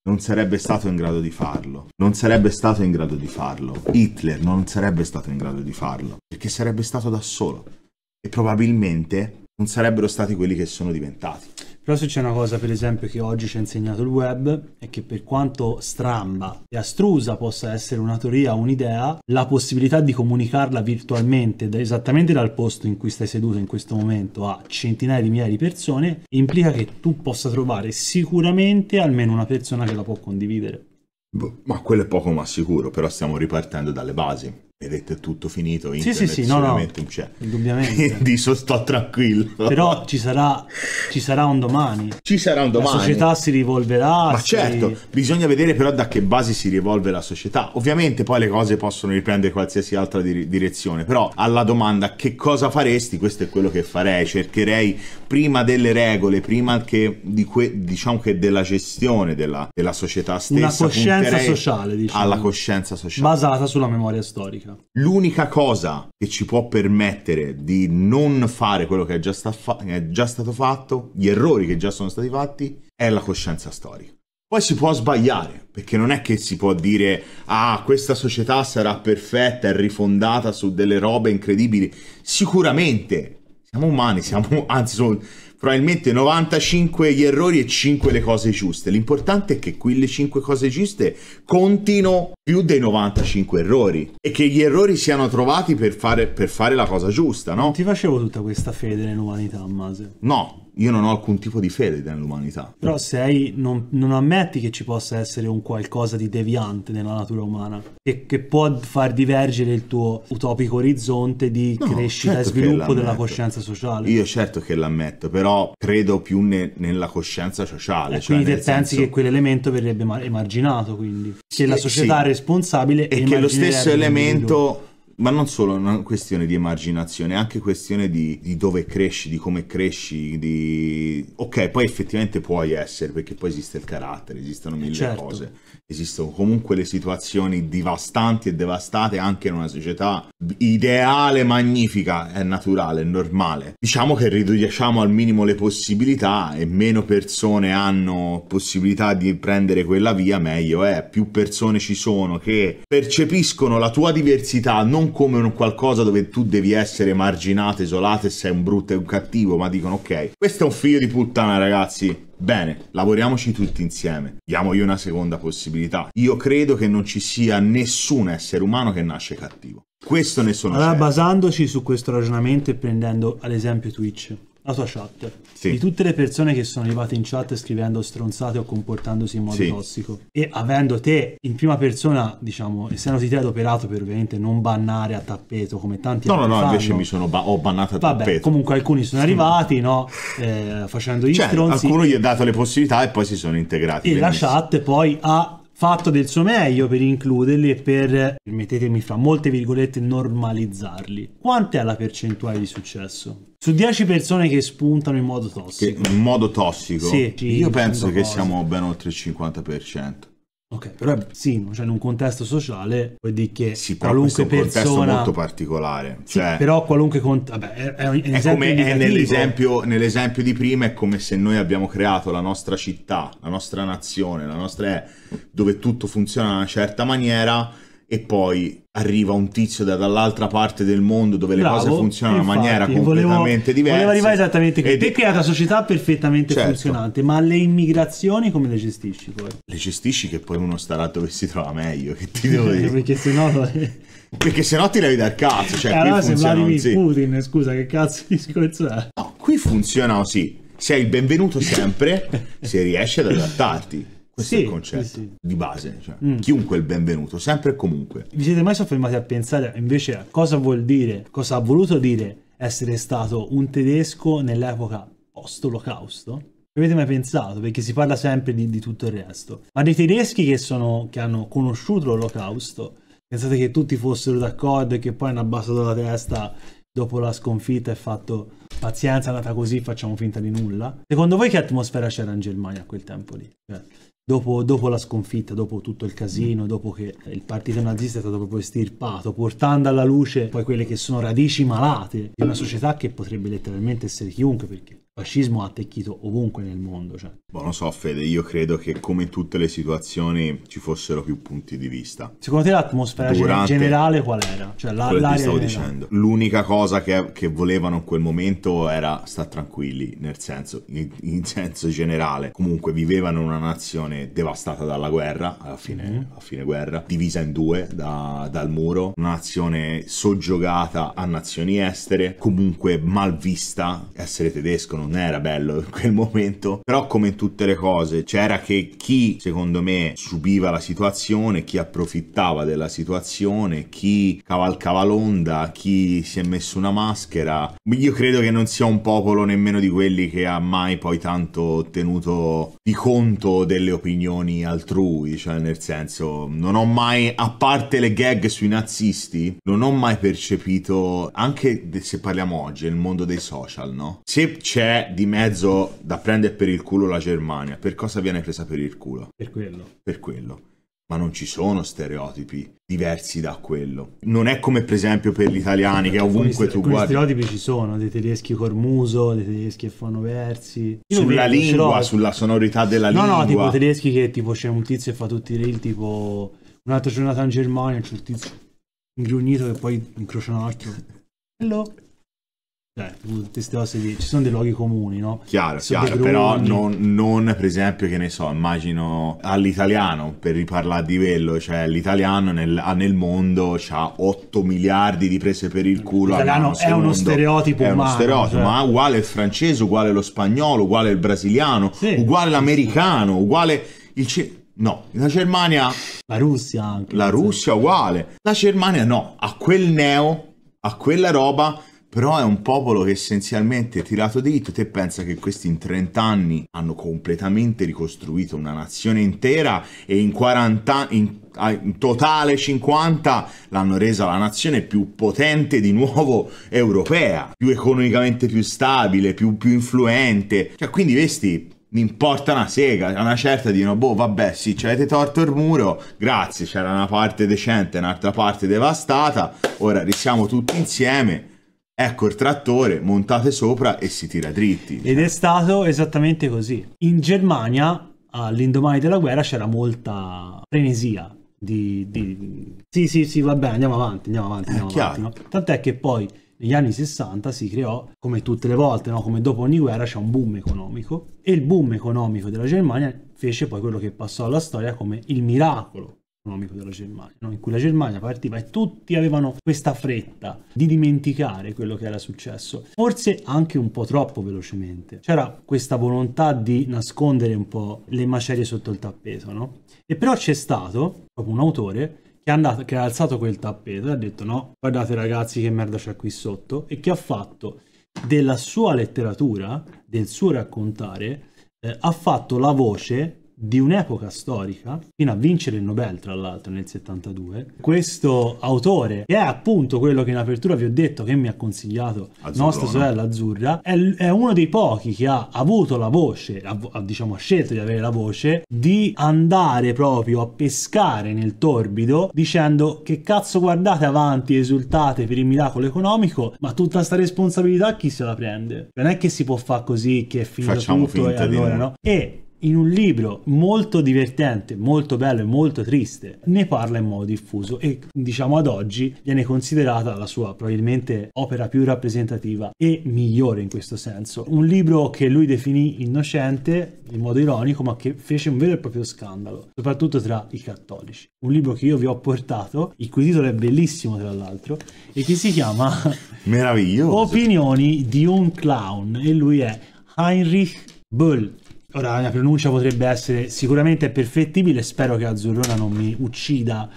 Non sarebbe stato in grado di farlo. Non sarebbe stato in grado di farlo. Hitler non sarebbe stato in grado di farlo. Perché sarebbe stato da solo. E probabilmente non sarebbero stati quelli che sono diventati. Però se c'è una cosa per esempio che oggi ci ha insegnato il web è che per quanto stramba e astrusa possa essere una teoria o un'idea, la possibilità di comunicarla virtualmente esattamente dal posto in cui stai seduto in questo momento a centinaia di migliaia di persone implica che tu possa trovare sicuramente almeno una persona che la può condividere. Boh, ma quello è poco ma sicuro, però stiamo ripartendo dalle basi ed è tutto finito. Internet sì, sì, sì, no, no, c'è. Indubbiamente. Quindi <laughs> sto tranquillo. Però ci sarà, ci sarà, un domani. Ci sarà un domani. La società si rivolverà. Ma si... certo, bisogna vedere però da che basi si rivolve la società. Ovviamente poi le cose possono riprendere qualsiasi altra dir- direzione, però alla domanda che cosa faresti, questo è quello che farei. Cercherei prima delle regole, prima che di que- diciamo che della gestione della, della società stessa. Una coscienza sociale, diciamo. Alla coscienza sociale. Basata sulla memoria storica politica. L'unica cosa che ci può permettere di non fare quello che è già, fa- che è già stato fatto, gli errori che già sono stati fatti, è la coscienza storica. Poi si può sbagliare, perché non è che si può dire ah, questa società sarà perfetta, e rifondata su delle robe incredibili. Sicuramente siamo umani, siamo, anzi sono, probabilmente 95 gli errori e 5 le cose giuste. L'importante è che quelle 5 cose giuste contino più dei 95 errori e che gli errori siano trovati per fare, per fare la cosa giusta, no? Non ti facevo tutta questa fede nell'umanità, Mase. No, io non ho alcun tipo di fede nell'umanità. Però sei, non, non, ammetti che ci possa essere un qualcosa di deviante nella natura umana e che può far divergere il tuo utopico orizzonte di no, crescita certo e sviluppo della coscienza sociale. Io certo che l'ammetto, però credo più ne, nella coscienza sociale. Eh, cioè quindi te pensi che quell'elemento verrebbe emarginato, quindi che la società sì, è responsabile e che lo stesso elemento... Individuo ma non solo, è una questione di emarginazione, è anche questione di, di, dove cresci, di come cresci, di... Ok, poi effettivamente puoi essere, perché poi esiste il carattere, esistono mille certo. cose esistono comunque le situazioni devastanti e devastate anche in una società ideale, magnifica, è naturale, è normale. Diciamo che riduciamo al minimo le possibilità e meno persone hanno possibilità di prendere quella via, meglio è. Più persone ci sono che percepiscono la tua diversità non come un qualcosa dove tu devi essere marginato, isolato e sei un brutto e un cattivo, ma dicono ok, questo è un figlio di puttana ragazzi, Bene, lavoriamoci tutti insieme, diamogli una seconda possibilità. Io credo che non ci sia nessun essere umano che nasce cattivo. Questo nessuno. sono allora, certo. basandoci su questo ragionamento e prendendo ad esempio Twitch, la tua chat sì. di tutte le persone che sono arrivate in chat scrivendo stronzate o comportandosi in modo sì. tossico e avendo te in prima persona diciamo essendoti te adoperato per ovviamente non bannare a tappeto come tanti no, altri no no no invece mi sono ba- ho bannato a Vabbè, tappeto comunque alcuni sono arrivati no eh, facendo gli cioè, stronzi qualcuno gli ha dato le possibilità e poi si sono integrati e benissimo. la chat poi ha fatto del suo meglio per includerli e per, permettetemi fra molte virgolette, normalizzarli. Quanto è la percentuale di successo? Su 10 persone che spuntano in modo tossico. Che, in modo tossico? Sì. Io penso che siamo ben oltre il 50%. Ok, però è sì, cioè in un contesto sociale vuol dire che sì, qualunque persona... Sì, è un contesto molto particolare. Cioè, sì, però qualunque... Cont... Vabbè, è, è, un è come è nell'esempio, nell'esempio, di prima è come se noi abbiamo creato la nostra città, la nostra nazione, la nostra... dove tutto funziona in una certa maniera e poi arriva un tizio da, dall'altra parte del mondo dove le Bravo, cose funzionano in maniera completamente volevo, diversa. Voleva arrivare esattamente qui. Te crea una società perfettamente certo. funzionante, ma le immigrazioni come le gestisci poi? Le gestisci che poi uno starà dove si trova meglio, che ti devo dire. <laughs> Perché sennò... Perché sennò ti devi dal cazzo, cioè eh, qui allora funziona Sì. Putin, scusa, che cazzo di discorso è? No, qui funziona così. Sei il benvenuto sempre <laughs> se riesci ad adattarti. Questo sì, è il concetto sì. di base, cioè, mm. chiunque è il benvenuto, sempre e comunque. Vi siete mai soffermati a pensare invece a cosa vuol dire, cosa ha voluto dire essere stato un tedesco nell'epoca post-olocausto? avete mai pensato? Perché si parla sempre di, di, tutto il resto. Ma dei tedeschi che, sono, che hanno conosciuto l'olocausto, pensate che tutti fossero d'accordo e che poi hanno abbassato la testa dopo la sconfitta e fatto pazienza, è andata così, facciamo finta di nulla? Secondo voi che atmosfera c'era in Germania a quel tempo lì? Cioè, Dopo, dopo, la sconfitta, dopo tutto il casino, dopo che il partito nazista è stato proprio estirpato, portando alla luce poi quelle che sono radici malate di una società che potrebbe letteralmente essere chiunque, perché fascismo ha attecchito ovunque nel mondo. Cioè. Boh, non so, Fede, io credo che come in tutte le situazioni ci fossero più punti di vista. Secondo te l'atmosfera Durante... generale qual era? Cioè, la, Quello stavo generale. dicendo. L'unica cosa che, che, volevano in quel momento era sta tranquilli, nel senso, in, in, senso generale. Comunque vivevano in una nazione devastata dalla guerra, alla fine, mm. alla fine guerra, divisa in due da, dal muro, una nazione soggiogata a nazioni estere, comunque mal vista essere tedesco non era bello in quel momento, però come in tutte le cose c'era che chi secondo me subiva la situazione, chi approfittava della situazione, chi cavalcava l'onda, chi si è messo una maschera. Io credo che non sia un popolo nemmeno di quelli che ha mai poi tanto tenuto di conto delle opinioni altrui, cioè nel senso non ho mai, a parte le gag sui nazisti, non ho mai percepito, anche se parliamo oggi, il mondo dei social, no? Se c'è di mezzo da prendere per il culo la Germania, per cosa viene presa per il culo? Per quello. Per quello. Ma non ci sono stereotipi diversi da quello. Non è come per esempio per gli italiani che ovunque tu guardi. Gli stereotipi ci sono, dei tedeschi cormuso, dei tedeschi che fanno versi. Io sulla lingua, sulla sonorità della no, lingua. No, no, tipo tedeschi che tipo c'è un tizio e fa tutti i reel tipo un'altra giornata in Germania, c'è un tizio ingrugnito che poi incrocia un altro. <laughs> Hello cioè, queste ci sono dei luoghi comuni, no? Chiaro, chiaro, però non, non, per esempio, che ne so, immagino all'italiano, per riparlare di quello, cioè l'italiano nel, nel mondo ha 8 miliardi di prese per il culo. L'italiano è uno stereotipo. È uno stereotipo, cioè. ma uguale il francese, uguale lo spagnolo, uguale il brasiliano, sì, uguale l'americano, uguale il... Ce- No, la Germania... La Russia anche. La Russia uguale. La Germania no, a quel neo, a quella roba però è un popolo che essenzialmente è tirato dritto, te pensa che questi in 30 anni hanno completamente ricostruito una nazione intera e in 40 in, in totale 50 l'hanno resa la nazione più potente di nuovo europea, più economicamente più stabile, più, più influente. Cioè, quindi questi mi importa una sega, una certa dicono, boh, vabbè, sì, ci avete torto il muro, grazie, c'era una parte decente, un'altra parte devastata, ora risiamo tutti insieme ecco il trattore, montate sopra e si tira dritti. Ed cioè. è stato esattamente così. In Germania, all'indomani della guerra, c'era molta frenesia. Di, di... Sì, sì, sì, va bene, andiamo avanti, andiamo avanti. Eh, andiamo eh, avanti no? Tant'è che poi negli anni 60 si creò, come tutte le volte, no? come dopo ogni guerra, c'è un boom economico e il boom economico della Germania fece poi quello che passò alla storia come il miracolo economico della Germania, no? in cui la Germania partiva e tutti avevano questa fretta di dimenticare quello che era successo, forse anche un po' troppo velocemente. C'era questa volontà di nascondere un po' le macerie sotto il tappeto, no? E però c'è stato proprio un autore che, andato, che ha alzato quel tappeto e ha detto no, guardate ragazzi che merda c'è qui sotto e che ha fatto della sua letteratura, del suo raccontare, eh, ha fatto la voce di un'epoca storica, fino a vincere il Nobel tra l'altro nel 72, questo autore, che è appunto quello che in apertura vi ho detto che mi ha consigliato Azzurrona. nostra sorella Azzurra, è, è, uno dei pochi che ha avuto la voce, ha, ha, diciamo ha scelto di avere la voce, di andare proprio a pescare nel torbido dicendo che cazzo guardate avanti, esultate per il miracolo economico, ma tutta sta responsabilità chi se la prende? Non è che si può fare così che è finito Facciamo tutto e allora no? E in un libro molto divertente, molto bello e molto triste, ne parla in modo diffuso e diciamo ad oggi viene considerata la sua probabilmente opera più rappresentativa e migliore in questo senso. Un libro che lui definì innocente in modo ironico ma che fece un vero e proprio scandalo, soprattutto tra i cattolici. Un libro che io vi ho portato, il cui titolo è bellissimo tra l'altro, e che si chiama <laughs> Meraviglioso. Opinioni di un clown e lui è Heinrich Böll Ora la mia pronuncia potrebbe essere sicuramente perfettibile, spero che Azzurrona non mi uccida.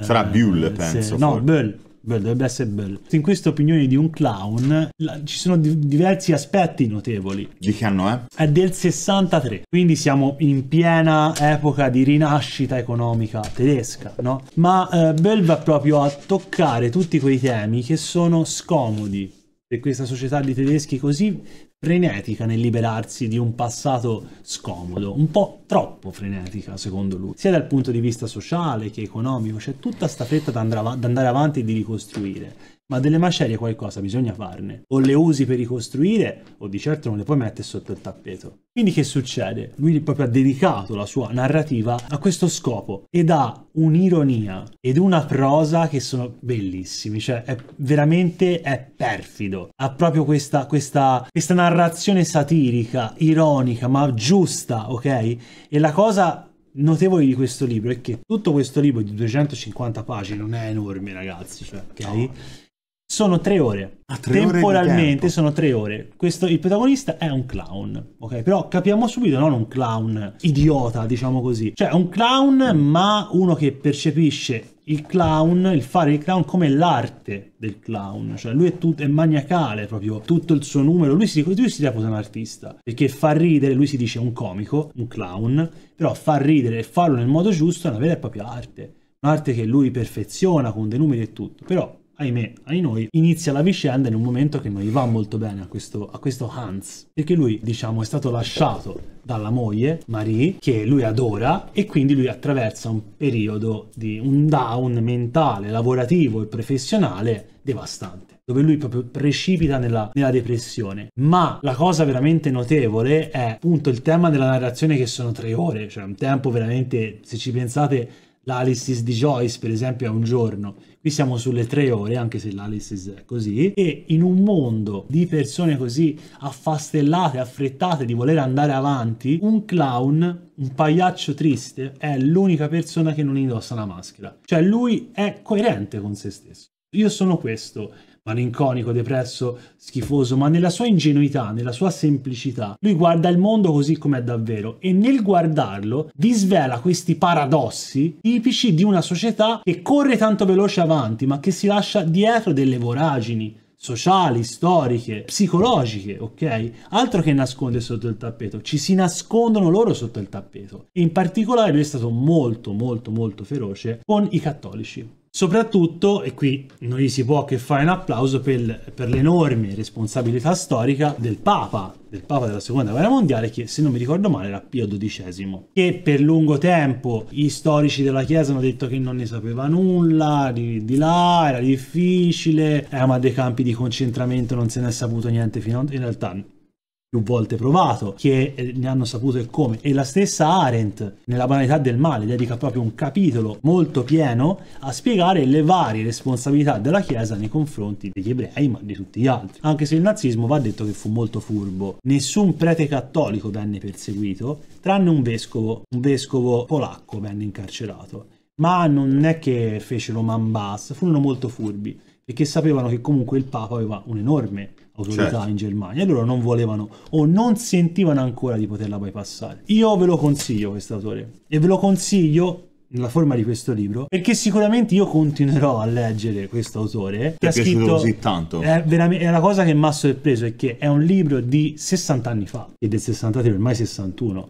Sarà eh, Bull, penso. No, Bull. Bull, dovrebbe essere Bull. In questa opinione di un clown la, ci sono di, diversi aspetti notevoli. Di che anno è? È del 63, quindi siamo in piena epoca di rinascita economica tedesca, no? Ma eh, Bull va proprio a toccare tutti quei temi che sono scomodi per questa società di tedeschi così frenetica nel liberarsi di un passato scomodo, un po' troppo frenetica secondo lui, sia dal punto di vista sociale che economico, c'è cioè tutta sta fretta da andare avanti e di ricostruire ma delle macerie qualcosa bisogna farne. O le usi per ricostruire, o di certo non le puoi mettere sotto il tappeto. Quindi che succede? Lui proprio ha dedicato la sua narrativa a questo scopo ed ha un'ironia ed una prosa che sono bellissimi, cioè è veramente è perfido. Ha proprio questa, questa, questa narrazione satirica, ironica, ma giusta, ok? E la cosa notevole di questo libro è che tutto questo libro di 250 pagine non è enorme, ragazzi, cioè, ok? No sono tre ore. Ah, tre Temporalmente ore sono tre ore. Questo, il protagonista è un clown, ok? Però capiamo subito, non un clown idiota, diciamo così. Cioè, un clown, mm. ma uno che percepisce il clown, il fare il clown come l'arte del clown, cioè lui è, tut- è maniacale proprio, tutto il suo numero, lui si, lui si reputa un artista, perché fa ridere, lui si dice un comico, un clown, però far ridere e farlo nel modo giusto è una vera e propria arte, un'arte che lui perfeziona con dei numeri e tutto, però ahimè, ai noi, inizia la vicenda in un momento che non gli va molto bene a questo, a questo, Hans, perché lui, diciamo, è stato lasciato dalla moglie, Marie, che lui adora, e quindi lui attraversa un periodo di un down mentale, lavorativo e professionale devastante, dove lui proprio precipita nella, nella depressione. Ma la cosa veramente notevole è appunto il tema della narrazione che sono tre ore, cioè un tempo veramente, se ci pensate, l'alisis di Joyce per esempio è un giorno, qui siamo sulle tre ore anche se l'alisis è così e in un mondo di persone così affastellate, affrettate di voler andare avanti, un clown, un pagliaccio triste è l'unica persona che non indossa la maschera, cioè lui è coerente con se stesso. Io sono questo, malinconico, depresso, schifoso, ma nella sua ingenuità, nella sua semplicità, lui guarda il mondo così com'è davvero e nel guardarlo vi svela questi paradossi tipici di una società che corre tanto veloce avanti, ma che si lascia dietro delle voragini sociali, storiche, psicologiche, ok? Altro che nasconde sotto il tappeto, ci si nascondono loro sotto il tappeto. E in particolare lui è stato molto, molto, molto feroce con i cattolici. Soprattutto, e qui non gli si può che fare un applauso per, per l'enorme responsabilità storica del Papa, del Papa della Seconda Guerra Mondiale, che se non mi ricordo male era Pio XII, che per lungo tempo gli storici della Chiesa hanno detto che non ne sapeva nulla, di, di là era difficile, era eh, ma dei campi di concentramento non se ne è saputo niente fino a... in realtà più volte provato, che eh, ne hanno saputo e come. E la stessa Arendt, nella banalità del male, dedica proprio un capitolo molto pieno a spiegare le varie responsabilità della Chiesa nei confronti degli ebrei, ma di tutti gli altri. Anche se il nazismo va detto che fu molto furbo. Nessun prete cattolico venne perseguito, tranne un vescovo, un vescovo polacco venne incarcerato. Ma non è che fecero man bass, furono molto furbi, perché sapevano che comunque il Papa aveva un enorme autorità certo. in Germania e loro non volevano o non sentivano ancora di poterla bypassare. Io ve lo consiglio questo autore e ve lo consiglio nella forma di questo libro perché sicuramente io continuerò a leggere questo autore che ha scritto così tanto è, è la cosa che mi ha sorpreso è che è un libro di 60 anni fa e del 63 ormai 61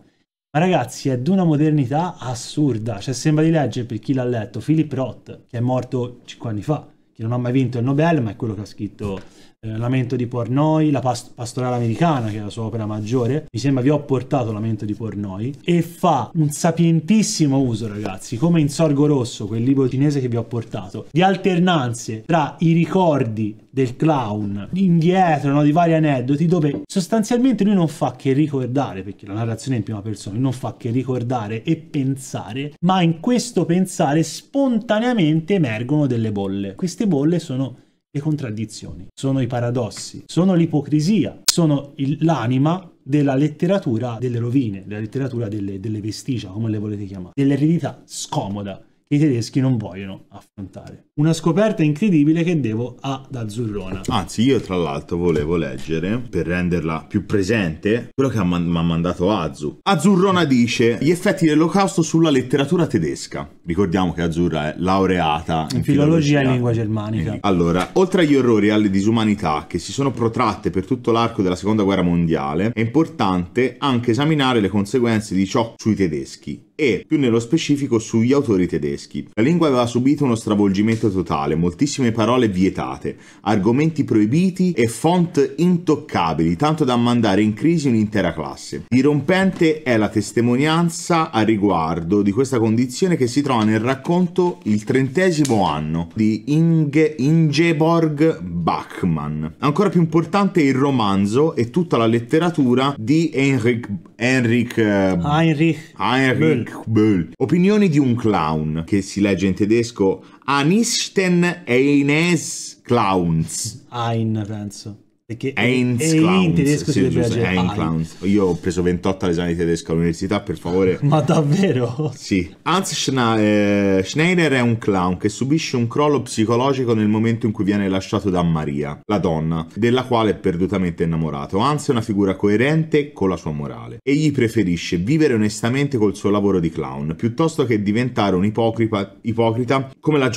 ma ragazzi, è di una modernità assurda. Cioè, sembra di leggere per chi l'ha letto Philip Roth, che è morto 5 anni fa, che non ha mai vinto il Nobel, ma è quello che ha scritto eh, Lamento di Pornoi, la past- pastorale americana, che è la sua opera maggiore, mi sembra vi ho portato Lamento di Pornoi, e fa un sapientissimo uso, ragazzi, come in Sorgo Rosso, quel libro cinese che vi ho portato, di alternanze tra i ricordi del clown, indietro, no, di vari aneddoti, dove sostanzialmente lui non fa che ricordare, perché la narrazione è in prima persona, non fa che ricordare e pensare, ma in questo pensare spontaneamente emergono delle bolle. Queste bolle sono le contraddizioni, sono i paradossi, sono l'ipocrisia, sono l'anima della letteratura delle rovine, della letteratura delle, delle vestigia, come le volete chiamare, dell'eredità scomoda che i tedeschi non vogliono affrontare. Una scoperta incredibile che devo ad Azzurrona. Anzi, io tra l'altro volevo leggere, per renderla più presente, quello che mi ha mandato Azzu. Azzurrona dice gli effetti dell'olocausto sulla letteratura tedesca. Ricordiamo che Azzurra è laureata in, in filologia e lingua germanica. Allora, oltre agli orrori e alle disumanità che si sono protratte per tutto l'arco della seconda guerra mondiale, è importante anche esaminare le conseguenze di ciò sui tedeschi e più nello specifico sugli autori tedeschi tedeschi. La lingua aveva subito uno stravolgimento totale, moltissime parole vietate, argomenti proibiti e font intoccabili, tanto da mandare in crisi un'intera classe. Dirompente è la testimonianza a riguardo di questa condizione che si trova nel racconto Il trentesimo anno di Inge Ingeborg Bachmann. Ancora più importante è il romanzo e tutta la letteratura di eh, Heinrich Heinrich, Heinrich Böll. Opinioni di un clown che si legge in tedesco Anisten Eines Clowns. Ein, penso. Perché Einsklang, in tedesco sì, si deve Einklang. Io ho preso 28 all'esame di tedesco all'università, per favore. <laughs> Ma davvero? Sì. Hans eh, Schneider è un clown che subisce un crollo psicologico nel momento in cui viene lasciato da Maria, la donna, della quale è perdutamente innamorato. Hans è una figura coerente con la sua morale. Egli preferisce vivere onestamente col suo lavoro di clown, piuttosto che diventare un ipocrita, ipocrita come la,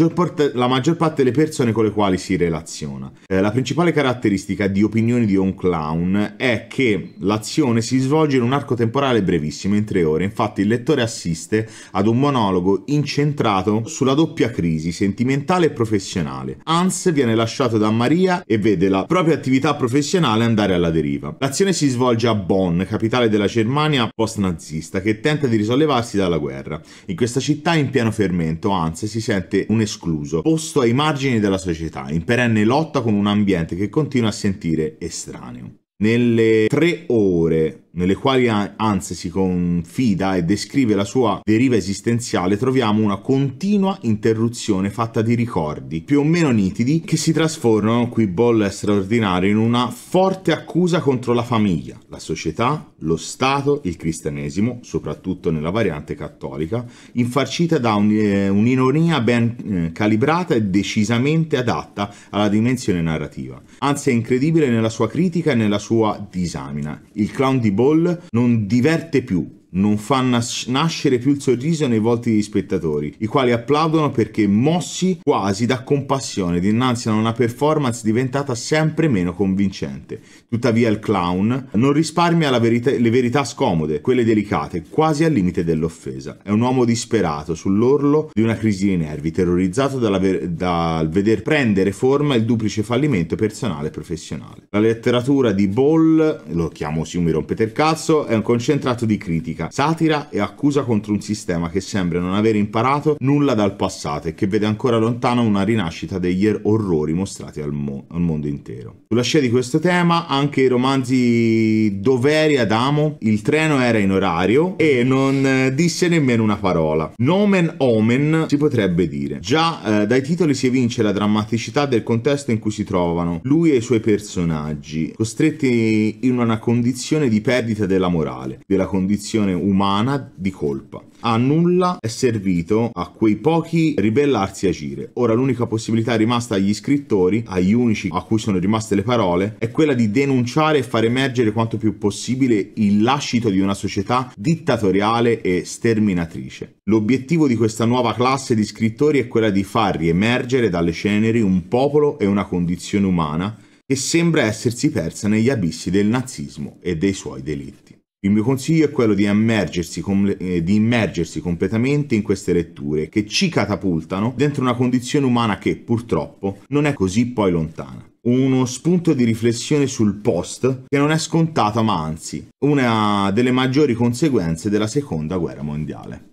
la maggior parte delle persone con le quali si relaziona. Eh, la principale caratteristica di di Opinioni di un clown è che l'azione si svolge in un arco temporale brevissimo, in tre ore. Infatti il lettore assiste ad un monologo incentrato sulla doppia crisi sentimentale e professionale. Hans viene lasciato da Maria e vede la propria attività professionale andare alla deriva. L'azione si svolge a Bonn, capitale della Germania post-nazista, che tenta di risollevarsi dalla guerra. In questa città in pieno fermento, Hans si sente un escluso, posto ai margini della società, in perenne lotta con un ambiente che continua a sentire sentire estraneo. Nelle tre ore nelle quali anzi si confida e descrive la sua deriva esistenziale, troviamo una continua interruzione fatta di ricordi, più o meno nitidi, che si trasformano, qui Boll è straordinario, in una forte accusa contro la famiglia, la società, lo Stato, il cristianesimo, soprattutto nella variante cattolica, infarcita da un, eh, un'ironia ben eh, calibrata e decisamente adatta alla dimensione narrativa. Anzi è incredibile nella sua critica e nella sua disamina. Il clown di Boll Ball non diverte più non fa nas- nascere più il sorriso nei volti degli spettatori, i quali applaudono perché mossi quasi da compassione dinanzi a una performance diventata sempre meno convincente. Tuttavia il clown non risparmia verità, le verità scomode, quelle delicate, quasi al limite dell'offesa. È un uomo disperato, sull'orlo di una crisi di nervi, terrorizzato ver- dal veder prendere forma il duplice fallimento personale e professionale. La letteratura di Ball, lo chiamo si mi rompete il cazzo, è un concentrato di critica satira e accusa contro un sistema che sembra non aver imparato nulla dal passato e che vede ancora lontano una rinascita degli er- orrori mostrati al, mo al mondo intero. Sulla scia di questo tema anche i romanzi Doveri Adamo, Il treno era in orario e non eh, disse nemmeno una parola. Nomen omen si potrebbe dire. Già eh, dai titoli si evince la drammaticità del contesto in cui si trovano lui e i suoi personaggi, costretti in una condizione di perdita della morale, della condizione sensazione umana di colpa. A nulla è servito a quei pochi ribellarsi e agire. Ora l'unica possibilità rimasta agli scrittori, agli unici a cui sono rimaste le parole, è quella di denunciare e far emergere quanto più possibile il lascito di una società dittatoriale e sterminatrice. L'obiettivo di questa nuova classe di scrittori è quella di far riemergere dalle ceneri un popolo e una condizione umana che sembra essersi persa negli abissi del nazismo e dei suoi delitti. Il mio consiglio è quello di immergersi, com- eh, di immergersi, completamente in queste letture che ci catapultano dentro una condizione umana che purtroppo non è così poi lontana. Uno spunto di riflessione sul post che non è scontato ma anzi una delle maggiori conseguenze della seconda guerra mondiale.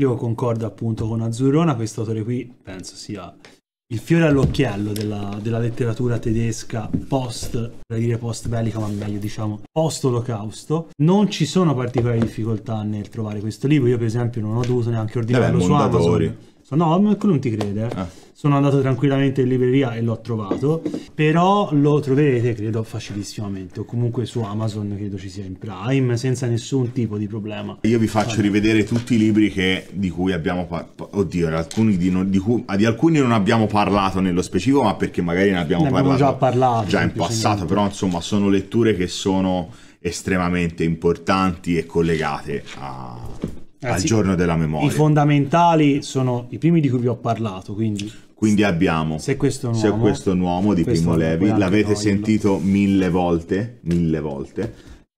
Io concordo appunto con Azzurrona, questo autore qui penso sia il fiore all'occhiello della, della, letteratura tedesca post, per dire post bellica ma meglio diciamo post olocausto, non ci sono particolari difficoltà nel trovare questo libro, io per esempio non ho dovuto neanche ordinarlo Vabbè, su Mondadori. Amazon No, Malcolm non ti crede. Eh. Sono andato tranquillamente in libreria e l'ho trovato. Però lo troverete, credo, facilissimamente. O comunque su Amazon, credo ci sia in Prime, senza nessun tipo di problema. Io vi faccio allora. rivedere tutti i libri che, di cui abbiamo parlato. Oddio, alcuni di, non, di, cui, ah, di, alcuni non abbiamo parlato nello specifico, ma perché magari ne abbiamo, ne abbiamo parlato, già parlato. Già in passato, però insomma sono letture che sono estremamente importanti e collegate a Ragazzi, ah, al giorno della memoria. I fondamentali sono i primi di cui vi ho parlato, quindi... Quindi abbiamo Se questo nuovo, un questo un di questo Primo Levi, l'avete sentito mille volte, mille volte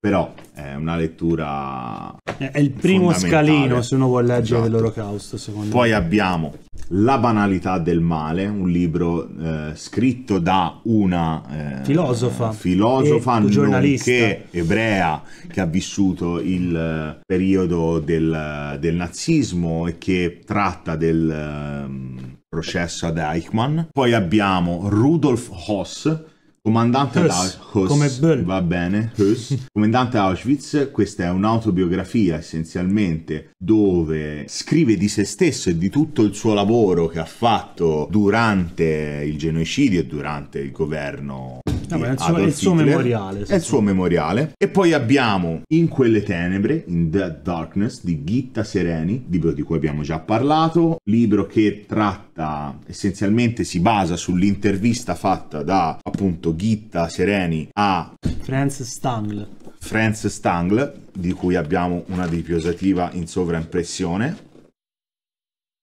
però è una lettura è il primo scalino se uno vuole leggere esatto. dell'olocausto secondo poi me. abbiamo La banalità del male un libro eh, scritto da una eh, filosofa, filosofa e giornalista che ebrea che ha vissuto il eh, periodo del, eh, del nazismo e che tratta del um, processo ad Eichmann poi abbiamo Rudolf Hoss Comandante Huss, Huss, va bene, Huss. Comandante Auschwitz, questa è un'autobiografia essenzialmente dove scrive di se stesso e di tutto il suo lavoro che ha fatto durante il genocidio e durante il governo Ah, beh, il, il suo, memoriale. È il suo memoriale. E poi abbiamo In quelle tenebre, In the Darkness, di Ghitta Sereni, libro di cui abbiamo già parlato, libro che tratta, essenzialmente si basa sull'intervista fatta da appunto affidato Ghitta Sereni a Franz Stangl. Franz Stangl, di cui abbiamo una dipiosativa in sovraimpressione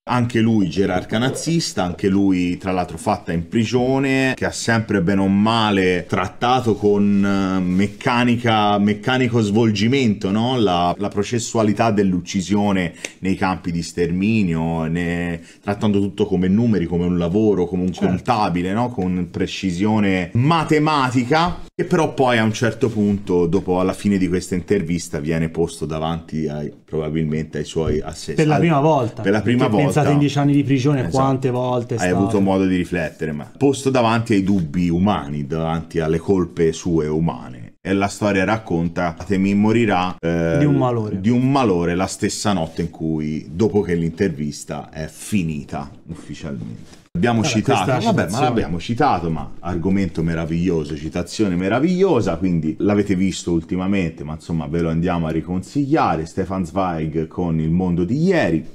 anche lui gerarca nazista, anche lui tra l'altro fatta in prigione, che ha sempre bene o male trattato con eh, meccanica, meccanico svolgimento no? la, la, processualità dell'uccisione nei campi di sterminio, ne, trattando tutto come numeri, come un lavoro, come un certo. contabile, no? con precisione matematica, che però poi a un certo punto, dopo alla fine di questa intervista, viene posto davanti ai, probabilmente ai suoi assessori. Per la prima volta. Per la prima volta pensate in dieci anni di prigione esatto. quante volte. Hai stato. avuto modo di riflettere, ma posto davanti ai dubbi umani, davanti alle colpe sue umane, e la storia racconta Temi morirà eh, di, un malore. di un malore la stessa notte in cui dopo che l'intervista è finita ufficialmente Abbiamo allora, citato, vabbè, ma l'abbiamo citato, ma argomento meraviglioso, citazione meravigliosa, quindi l'avete visto ultimamente, ma insomma ve lo andiamo a riconsigliare. Stefan Zweig con Il mondo di ieri,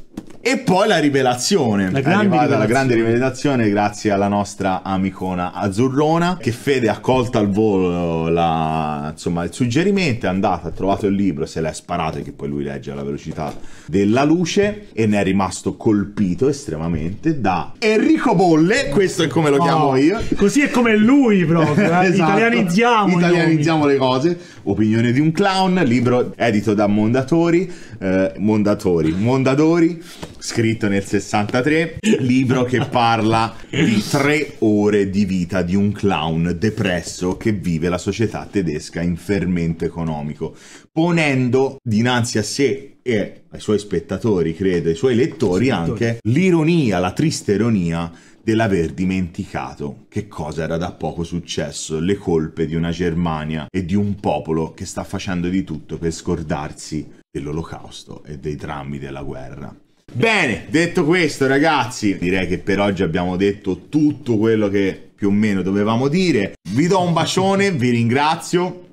e poi la rivelazione, la arrivata rivelazione. la grande rivelazione grazie alla nostra amicona azzurrona che Fede ha colto al volo la, insomma, il suggerimento, è andata, ha trovato il libro, se l'è sparato che poi lui legge alla velocità della luce e ne è rimasto colpito estremamente da Enrico Bolle, questo è come lo chiamo oh, io. Così è come lui proprio, eh. <laughs> esatto. italianizziamo, italianizziamo le cose. Opinione di un clown, libro edito da Mondatori, eh, Mondatori, Mondadori scritto nel 63, libro che parla di tre ore di vita di un clown depresso che vive la società tedesca in fermento economico, ponendo dinanzi a sé e ai suoi spettatori, credo, ai suoi lettori anche l'ironia, la triste ironia dell'aver dimenticato che cosa era da poco successo, le colpe di una Germania e di un popolo che sta facendo di tutto per scordarsi dell'olocausto e dei drammi della guerra. Bene, detto questo ragazzi, direi che per oggi abbiamo detto tutto quello che più o meno dovevamo dire. Vi do un bacione, vi ringrazio.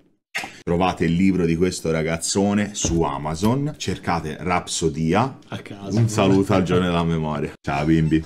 Trovate il libro di questo ragazzone su Amazon, cercate Rapsodia. A caso. Un saluto al giorno della memoria. Ciao bimbi.